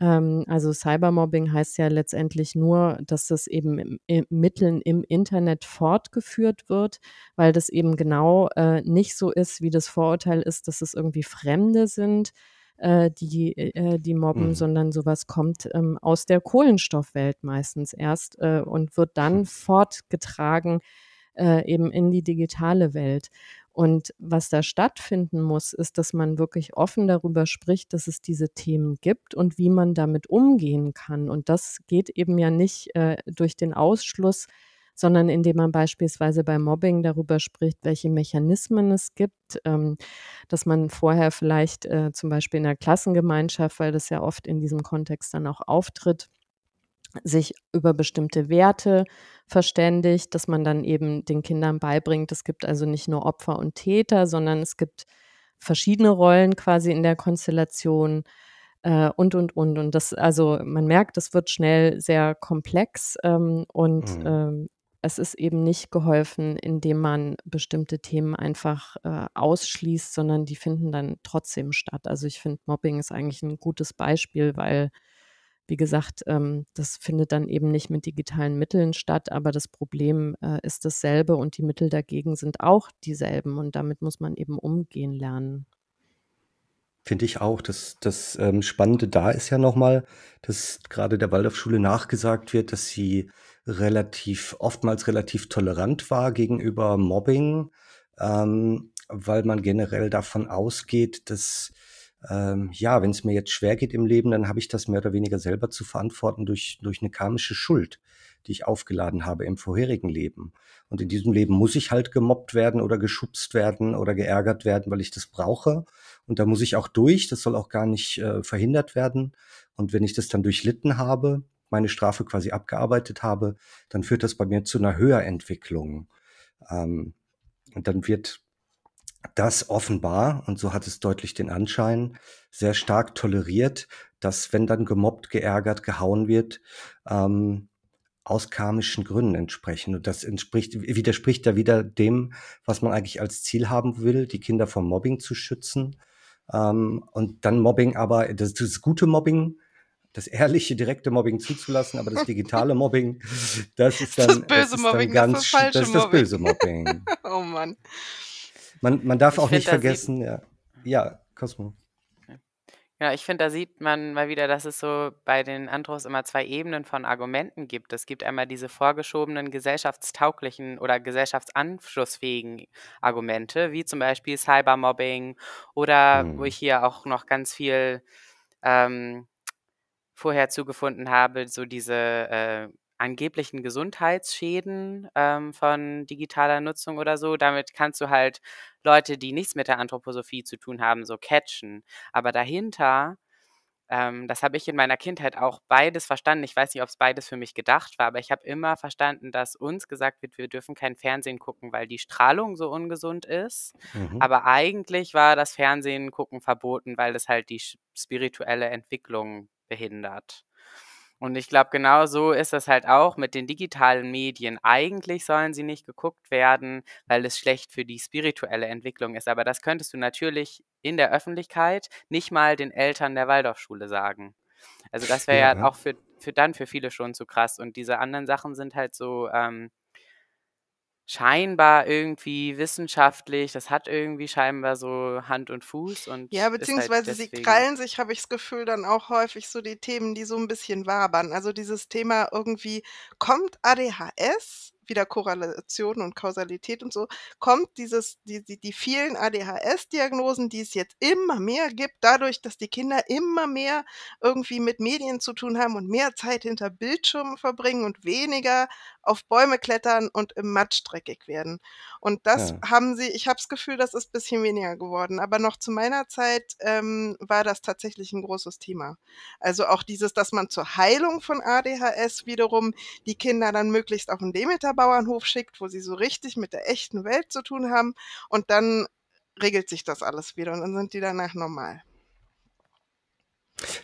Ähm, also Cybermobbing heißt ja letztendlich nur, dass das eben im, im Mitteln im Internet fortgeführt wird, weil das eben genau äh, nicht so ist, wie das Vorurteil ist, dass es irgendwie Fremde sind, äh, die, äh, die mobben, mhm. sondern sowas kommt ähm, aus der Kohlenstoffwelt meistens erst äh, und wird dann hm. fortgetragen äh, eben in die digitale Welt. Und was da stattfinden muss, ist, dass man wirklich offen darüber spricht, dass es diese Themen gibt und wie man damit umgehen kann. Und das geht eben ja nicht äh, durch den Ausschluss, sondern indem man beispielsweise bei Mobbing darüber spricht, welche Mechanismen es gibt, ähm, dass man vorher vielleicht äh, zum Beispiel in der Klassengemeinschaft, weil das ja oft in diesem Kontext dann auch auftritt, sich über bestimmte Werte verständigt, dass man dann eben den Kindern beibringt, es gibt also nicht nur Opfer und Täter, sondern es gibt verschiedene Rollen quasi in der Konstellation äh, und, und, und. Und das, also man merkt, das wird schnell sehr komplex ähm, und mhm. ähm, es ist eben nicht geholfen, indem man bestimmte Themen einfach äh, ausschließt, sondern die finden dann trotzdem statt. Also ich finde, Mobbing ist eigentlich ein gutes Beispiel, weil wie gesagt, ähm, das findet dann eben nicht mit digitalen Mitteln statt, aber das Problem äh, ist dasselbe und die Mittel dagegen sind auch dieselben und damit muss man eben umgehen lernen. Finde ich auch. Das, das ähm, Spannende da ist ja nochmal, dass gerade der Waldorfschule nachgesagt wird, dass sie relativ, oftmals relativ tolerant war gegenüber Mobbing, ähm, weil man generell davon ausgeht, dass ähm, ja, wenn es mir jetzt schwer geht im Leben, dann habe ich das mehr oder weniger selber zu verantworten durch, durch eine karmische Schuld, die ich aufgeladen habe im vorherigen Leben. Und in diesem Leben muss ich halt gemobbt werden oder geschubst werden oder geärgert werden, weil ich das brauche. Und da muss ich auch durch, das soll auch gar nicht äh, verhindert werden. Und wenn ich das dann durchlitten habe, meine Strafe quasi abgearbeitet habe, dann führt das bei mir zu einer Höherentwicklung. Ähm, und dann wird das offenbar, und so hat es deutlich den Anschein, sehr stark toleriert, dass wenn dann gemobbt, geärgert, gehauen wird, ähm, aus karmischen Gründen entsprechen. Und das entspricht, widerspricht da wieder dem, was man eigentlich als Ziel haben will, die Kinder vom Mobbing zu schützen. Ähm, und dann Mobbing aber, das, das gute Mobbing, das ehrliche, direkte Mobbing zuzulassen, aber das digitale Mobbing, das ist dann das böse das Mobbing, ganz, das, das, das böse Mobbing. oh Mann. Man, man darf ich auch find, nicht vergessen, ja. Ja, Cosmo. Ja, ich finde, da sieht man mal wieder, dass es so bei den Andros immer zwei Ebenen von Argumenten gibt. Es gibt einmal diese vorgeschobenen gesellschaftstauglichen oder gesellschaftsanschlussfähigen Argumente, wie zum Beispiel Cybermobbing oder mhm. wo hm. ich hier auch noch ganz viel ähm, vorher zugefunden habe, so diese äh, angeblichen Gesundheitsschäden ähm, von digitaler Nutzung oder so. Damit kannst du halt Leute, die nichts mit der Anthroposophie zu tun haben, so catchen. Aber dahinter, ähm, das habe ich in meiner Kindheit auch beides verstanden. Ich weiß nicht, ob es beides für mich gedacht war, aber ich habe immer verstanden, dass uns gesagt wird, wir dürfen kein Fernsehen gucken, weil die Strahlung so ungesund ist. Mhm. Aber eigentlich war das Fernsehen gucken verboten, weil es halt die spirituelle Entwicklung behindert. Und ich glaube, genau so ist das halt auch mit den digitalen Medien. Eigentlich sollen sie nicht geguckt werden, weil es schlecht für die spirituelle Entwicklung ist. Aber das könntest du natürlich in der Öffentlichkeit nicht mal den Eltern der Waldorfschule sagen. Also das wäre ja, ja, auch für, für dann für viele schon zu krass. Und diese anderen Sachen sind halt so, ähm, scheinbar irgendwie wissenschaftlich, das hat irgendwie scheinbar so Hand und Fuß und ja, halt beziehungsweise halt sie krallen sich, habe ich das Gefühl, dann auch häufig so die Themen, die so ein bisschen wabern. Also dieses Thema irgendwie kommt ADHS wieder Korrelation und Kausalität und so, kommt dieses, die, die, die vielen ADHS-Diagnosen, die es jetzt immer mehr gibt, dadurch, dass die Kinder immer mehr irgendwie mit Medien zu tun haben und mehr Zeit hinter Bildschirmen verbringen und weniger auf Bäume klettern und im Matsch dreckig werden. Und das ja. haben sie, ich habe das Gefühl, das ist ein bisschen weniger geworden. Aber noch zu meiner Zeit ähm, war das tatsächlich ein großes Thema. Also auch dieses, dass man zur Heilung von ADHS wiederum die Kinder dann möglichst auf den Demeter Kinderbauernhof schickt, wo sie so richtig mit der echten Welt zu tun haben. Und dann regelt sich das alles wieder und dann sind die danach normal.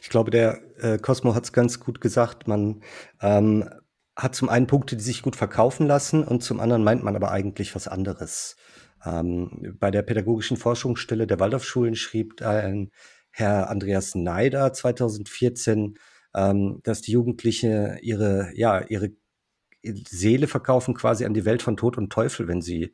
Ich glaube, der äh, Cosmo hat es ganz gut gesagt. Man ähm, hat zum einen Punkte, die sich gut verkaufen lassen und zum anderen meint man aber eigentlich was anderes. Ähm, bei der pädagogischen Forschungsstelle der Waldorfschulen schrieb ein äh, Herr Andreas Neider 2014, ähm, dass die Jugendlichen ihre, ja, ihre Seele verkaufen quasi an die Welt von Tod und Teufel, wenn sie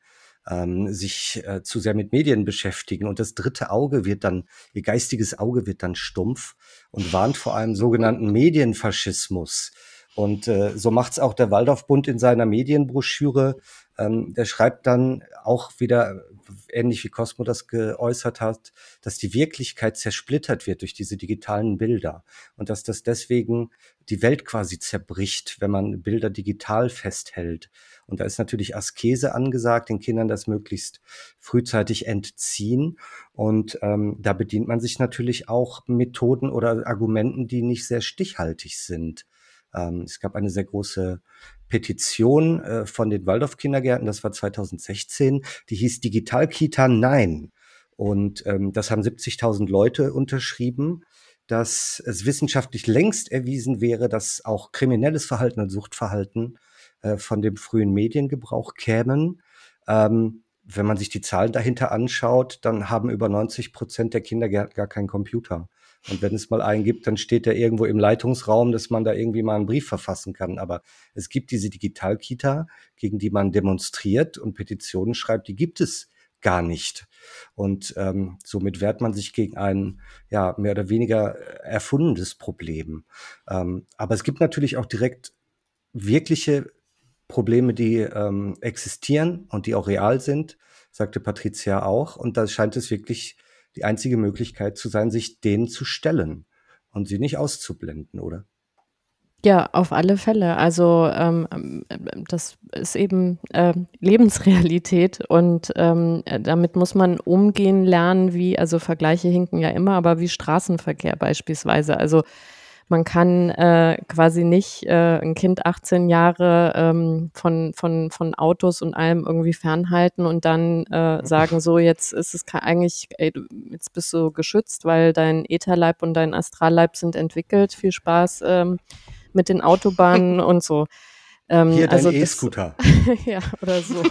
ähm, sich äh, zu sehr mit Medien beschäftigen. Und das dritte Auge wird dann, ihr geistiges Auge wird dann stumpf und warnt vor einem sogenannten Medienfaschismus. Und äh, so macht's auch der Waldorfbund in seiner Medienbroschüre. Ähm, der schreibt dann auch wieder, äh, ähnlich wie Cosmo das geäußert hat, dass die Wirklichkeit zersplittert wird durch diese digitalen Bilder und dass das deswegen die Welt quasi zerbricht, wenn man Bilder digital festhält. Und da ist natürlich Askese angesagt, den Kindern das möglichst frühzeitig entziehen. Und ähm, da bedient man sich natürlich auch Methoden oder Argumenten, die nicht sehr stichhaltig sind. Ähm, es gab eine sehr große Petition äh, von den Waldorf-Kindergärten, das war 2016, die hieß Digitalkita Nein. Und ähm, das haben 70.000 Leute unterschrieben, dass es wissenschaftlich längst erwiesen wäre, dass auch kriminelles Verhalten und Suchtverhalten äh, von dem frühen Mediengebrauch kämen. Ähm, wenn man sich die Zahlen dahinter anschaut, dann haben über 90 Prozent der Kindergärten gar keinen Computer. Und wenn es mal einen gibt, dann steht er irgendwo im Leitungsraum, dass man da irgendwie mal einen Brief verfassen kann. Aber es gibt diese Digitalkita, gegen die man demonstriert und Petitionen schreibt, die gibt es gar nicht. Und ähm, somit wehrt man sich gegen ein ja mehr oder weniger erfundenes Problem. Ähm, aber es gibt natürlich auch direkt wirkliche Probleme, die ähm, existieren und die auch real sind, sagte Patricia auch. Und da scheint es wirklich die einzige Möglichkeit zu sein, sich denen zu stellen und sie nicht auszublenden, oder? Ja, auf alle Fälle. Also ähm, ähm das ist eben äh, Lebensrealität und ähm, damit muss man umgehen lernen, wie, also Vergleiche hinken ja immer, aber wie Straßenverkehr beispielsweise. Also man kann äh, quasi nicht äh, ein Kind 18 Jahre ähm, von, von, von Autos und allem irgendwie fernhalten und dann äh, sagen, so jetzt ist es eigentlich, ey, du, jetzt bist du geschützt, weil dein Ätherleib und dein Astralleib sind entwickelt. Viel Spaß ähm, mit den Autobahnen und so. Ähm, Hier also dein E-Scooter. ja, oder so.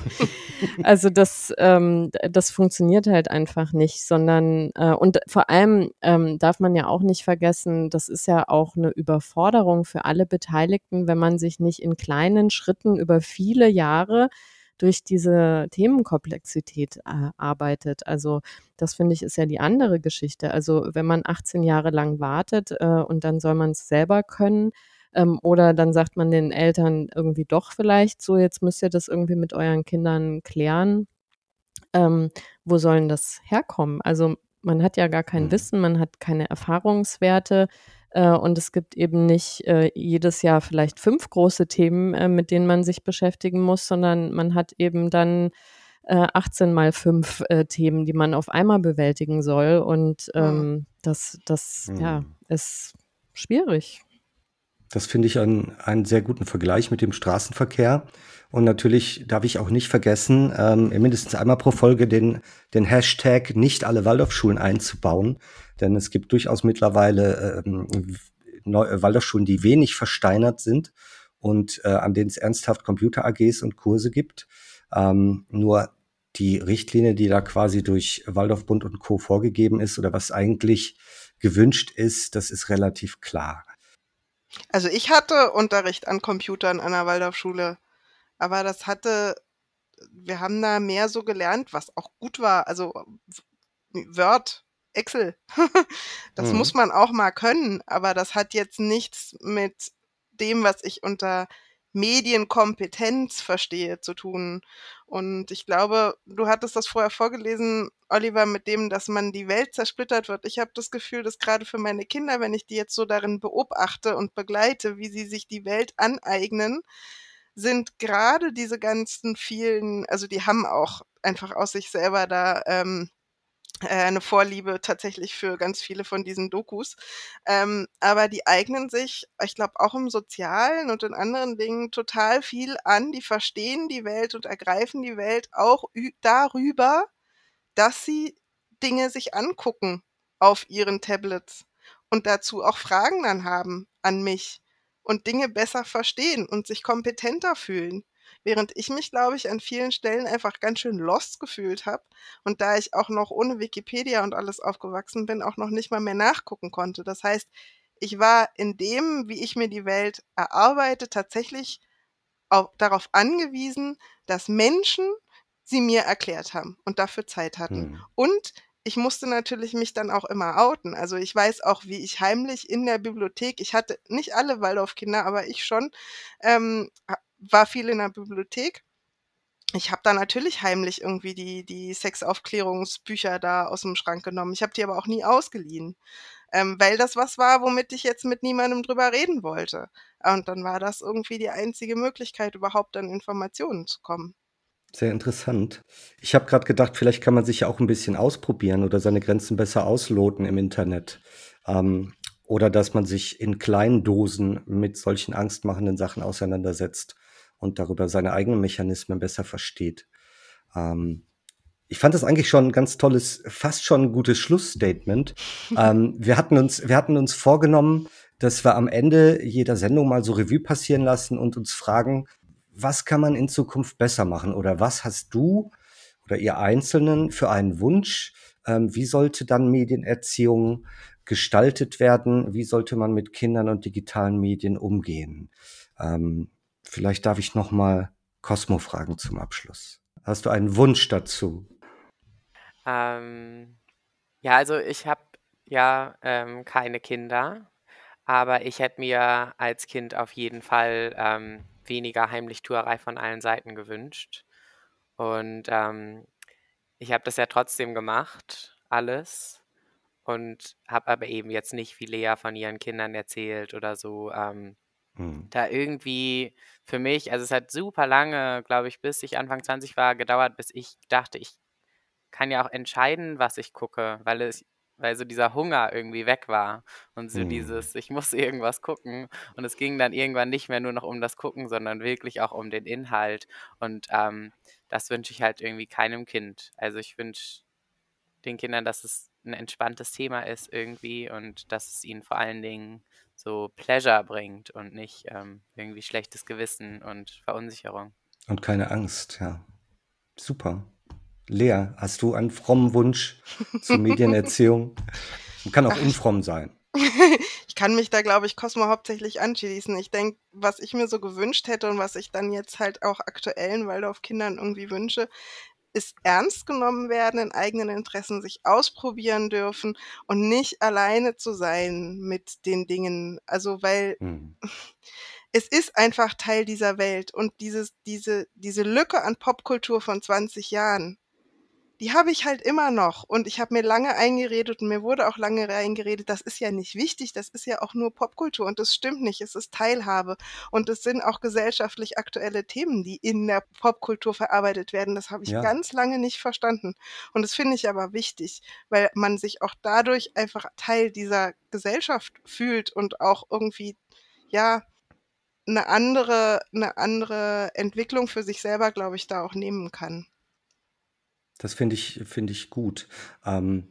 also das, ähm, das funktioniert halt einfach nicht, sondern äh, und vor allem ähm, darf man ja auch nicht vergessen, das ist ja auch eine Überforderung für alle Beteiligten, wenn man sich nicht in kleinen Schritten über viele Jahre durch diese Themenkomplexität äh, arbeitet. Also das finde ich ist ja die andere Geschichte. Also wenn man 18 Jahre lang wartet äh, und dann soll man es selber können, ähm, oder dann sagt man den Eltern irgendwie doch vielleicht so, jetzt müsst ihr das irgendwie mit euren Kindern klären. Ähm, wo sollen das herkommen? Also man hat ja gar kein mhm. Wissen, man hat keine Erfahrungswerte äh, und es gibt eben nicht äh, jedes Jahr vielleicht fünf große Themen, äh, mit denen man sich beschäftigen muss, sondern man hat eben dann 18 äh, mal fünf äh, Themen, die man auf einmal bewältigen soll und ah. ähm, das, das mhm. ja, ist schwierig. Das finde ich einen, einen sehr guten Vergleich mit dem Straßenverkehr. Und natürlich darf ich auch nicht vergessen, ähm, mindestens einmal pro Folge den, den Hashtag nicht alle Waldorfschulen einzubauen. Denn es gibt durchaus mittlerweile ähm, äh, Waldorfschulen, die wenig versteinert sind und äh, an denen es ernsthaft Computer-AGs und Kurse gibt. Ähm, nur die Richtlinie, die da quasi durch Waldorfbund und Co. vorgegeben ist oder was eigentlich gewünscht ist, das ist relativ klar. Also ich hatte Unterricht an Computern an der Waldorfschule, aber das hatte, wir haben da mehr so gelernt, was auch gut war. Also Word, Excel, das mhm. muss man auch mal können, aber das hat jetzt nichts mit dem, was ich unter Medienkompetenz verstehe, zu tun. Und ich glaube, du hattest das vorher vorgelesen, Oliver, mit dem, dass man die Welt zersplittert wird. Ich habe das Gefühl, dass gerade für meine Kinder, wenn ich die jetzt so darin beobachte und begleite, wie sie sich die Welt aneignen, sind gerade diese ganzen vielen, also die haben auch einfach aus sich selber da ähm, äh, eine Vorliebe tatsächlich für ganz viele von diesen Dokus. Ähm, aber die eignen sich, ich glaube, auch im Sozialen und in anderen Dingen total viel an. Die verstehen die Welt und ergreifen die Welt auch darüber, dass sie Dinge sich angucken auf ihren Tablets und dazu auch Fragen dann haben an mich und Dinge besser verstehen und sich kompetenter fühlen während ich mich, glaube ich, an vielen Stellen einfach ganz schön lost gefühlt habe und da ich auch noch ohne Wikipedia und alles aufgewachsen bin, auch noch nicht mal mehr nachgucken konnte. Das heißt, ich war in dem, wie ich mir die Welt erarbeite, tatsächlich darauf angewiesen, dass Menschen sie mir erklärt haben und dafür Zeit hatten. Hm. Und ich musste natürlich mich dann auch immer outen. Also ich weiß auch, wie ich heimlich in der Bibliothek, ich hatte nicht alle Waldorfkinder, aber ich schon, ähm, war viel in der Bibliothek. Ich habe da natürlich heimlich irgendwie die, die Sexaufklärungsbücher da aus dem Schrank genommen. Ich habe die aber auch nie ausgeliehen, ähm, weil das was war, womit ich jetzt mit niemandem drüber reden wollte. Und dann war das irgendwie die einzige Möglichkeit, überhaupt an Informationen zu kommen. Sehr interessant. Ich habe gerade gedacht, vielleicht kann man sich ja auch ein bisschen ausprobieren oder seine Grenzen besser ausloten im Internet. Ähm, oder dass man sich in kleinen Dosen mit solchen angstmachenden Sachen auseinandersetzt und darüber seine eigenen Mechanismen besser versteht. Ähm, ich fand das eigentlich schon ein ganz tolles, fast schon ein gutes Schlussstatement. ähm, wir, hatten uns, wir hatten uns vorgenommen, dass wir am Ende jeder Sendung mal so Revue passieren lassen und uns fragen, was kann man in Zukunft besser machen oder was hast du oder ihr Einzelnen für einen Wunsch? Ähm, wie sollte dann Medienerziehung gestaltet werden? Wie sollte man mit Kindern und digitalen Medien umgehen? Ähm, Vielleicht darf ich noch mal Cosmo fragen zum Abschluss. Hast du einen Wunsch dazu? Ähm, ja, also ich habe ja ähm, keine Kinder, aber ich hätte mir als Kind auf jeden Fall ähm, weniger Heimlichtuerei von allen Seiten gewünscht. Und ähm, ich habe das ja trotzdem gemacht, alles. Und habe aber eben jetzt nicht wie Lea von ihren Kindern erzählt oder so. Ähm, Mhm. Da irgendwie für mich, also es hat super lange, glaube ich, bis ich Anfang 20 war, gedauert, bis ich dachte, ich kann ja auch entscheiden, was ich gucke, weil es weil so dieser Hunger irgendwie weg war und so mhm. dieses, ich muss irgendwas gucken. Und es ging dann irgendwann nicht mehr nur noch um das Gucken, sondern wirklich auch um den Inhalt. Und ähm, das wünsche ich halt irgendwie keinem Kind. Also ich wünsche den Kindern, dass es ein entspanntes Thema ist irgendwie und dass es ihnen vor allen Dingen so Pleasure bringt und nicht ähm, irgendwie schlechtes Gewissen und Verunsicherung. Und keine Angst, ja. Super. Lea, hast du einen frommen Wunsch zur Medienerziehung? Kann auch infromm sein. ich kann mich da, glaube ich, Cosmo hauptsächlich anschließen. Ich denke, was ich mir so gewünscht hätte und was ich dann jetzt halt auch aktuellen Waldorf-Kindern irgendwie wünsche, ist ernst genommen werden, in eigenen Interessen sich ausprobieren dürfen und nicht alleine zu sein mit den Dingen. Also weil mhm. es ist einfach Teil dieser Welt und dieses, diese, diese Lücke an Popkultur von 20 Jahren, die habe ich halt immer noch. Und ich habe mir lange eingeredet und mir wurde auch lange eingeredet, das ist ja nicht wichtig, das ist ja auch nur Popkultur und das stimmt nicht, es ist Teilhabe und es sind auch gesellschaftlich aktuelle Themen, die in der Popkultur verarbeitet werden. Das habe ich ja. ganz lange nicht verstanden. Und das finde ich aber wichtig, weil man sich auch dadurch einfach Teil dieser Gesellschaft fühlt und auch irgendwie, ja, eine andere, eine andere Entwicklung für sich selber, glaube ich, da auch nehmen kann. Das finde ich, finde ich gut. Ähm,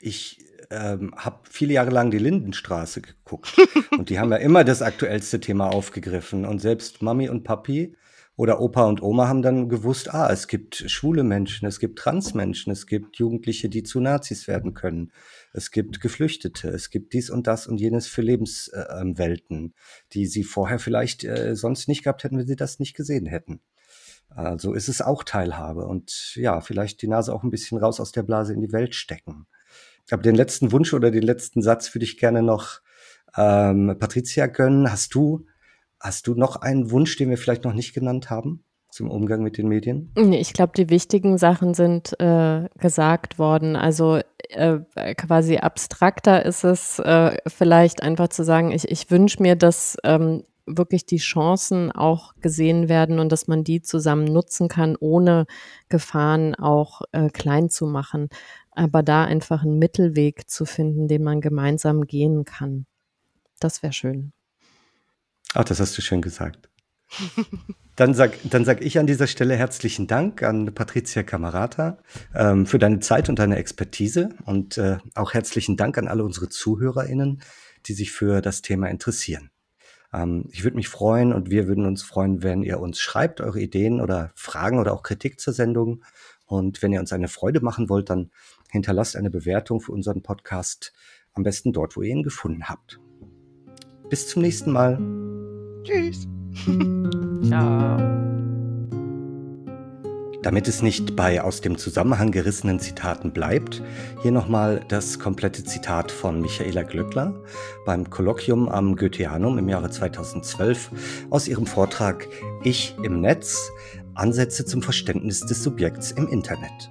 ich ähm, habe viele Jahre lang die Lindenstraße geguckt und die haben ja immer das aktuellste Thema aufgegriffen und selbst Mami und Papi oder Opa und Oma haben dann gewusst, ah, es gibt schwule Menschen, es gibt Transmenschen, es gibt Jugendliche, die zu Nazis werden können, es gibt Geflüchtete, es gibt dies und das und jenes für Lebenswelten, äh, die sie vorher vielleicht äh, sonst nicht gehabt hätten, wenn sie das nicht gesehen hätten. Also ist es auch Teilhabe und ja, vielleicht die Nase auch ein bisschen raus aus der Blase in die Welt stecken. Aber den letzten Wunsch oder den letzten Satz würde ich gerne noch ähm, Patricia gönnen. Hast du, hast du noch einen Wunsch, den wir vielleicht noch nicht genannt haben? zum Umgang mit den Medien? Nee, ich glaube, die wichtigen Sachen sind äh, gesagt worden. Also äh, quasi abstrakter ist es äh, vielleicht einfach zu sagen, ich, ich wünsche mir, dass ähm, wirklich die Chancen auch gesehen werden und dass man die zusammen nutzen kann, ohne Gefahren auch äh, klein zu machen. Aber da einfach einen Mittelweg zu finden, den man gemeinsam gehen kann. Das wäre schön. Ach, das hast du schön gesagt. Dann sag, dann sag ich an dieser Stelle herzlichen Dank an Patricia Camerata ähm, für deine Zeit und deine Expertise und äh, auch herzlichen Dank an alle unsere ZuhörerInnen, die sich für das Thema interessieren. Ähm, ich würde mich freuen und wir würden uns freuen, wenn ihr uns schreibt, eure Ideen oder Fragen oder auch Kritik zur Sendung. Und wenn ihr uns eine Freude machen wollt, dann hinterlasst eine Bewertung für unseren Podcast. Am besten dort, wo ihr ihn gefunden habt. Bis zum nächsten Mal. Tschüss. Ciao. Damit es nicht bei aus dem Zusammenhang gerissenen Zitaten bleibt, hier nochmal das komplette Zitat von Michaela Glöckler beim Kolloquium am Goetheanum im Jahre 2012 aus ihrem Vortrag Ich im Netz, Ansätze zum Verständnis des Subjekts im Internet.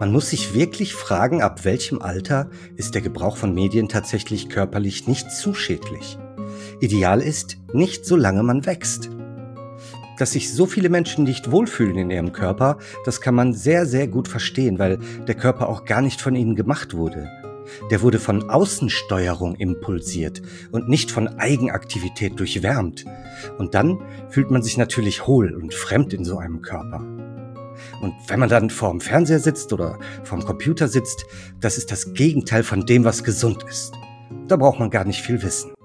Man muss sich wirklich fragen, ab welchem Alter ist der Gebrauch von Medien tatsächlich körperlich nicht zu schädlich. Ideal ist, nicht solange man wächst dass sich so viele Menschen nicht wohlfühlen in ihrem Körper, das kann man sehr, sehr gut verstehen, weil der Körper auch gar nicht von ihnen gemacht wurde. Der wurde von Außensteuerung impulsiert und nicht von Eigenaktivität durchwärmt. Und dann fühlt man sich natürlich hohl und fremd in so einem Körper. Und wenn man dann vorm Fernseher sitzt oder vorm Computer sitzt, das ist das Gegenteil von dem, was gesund ist. Da braucht man gar nicht viel wissen.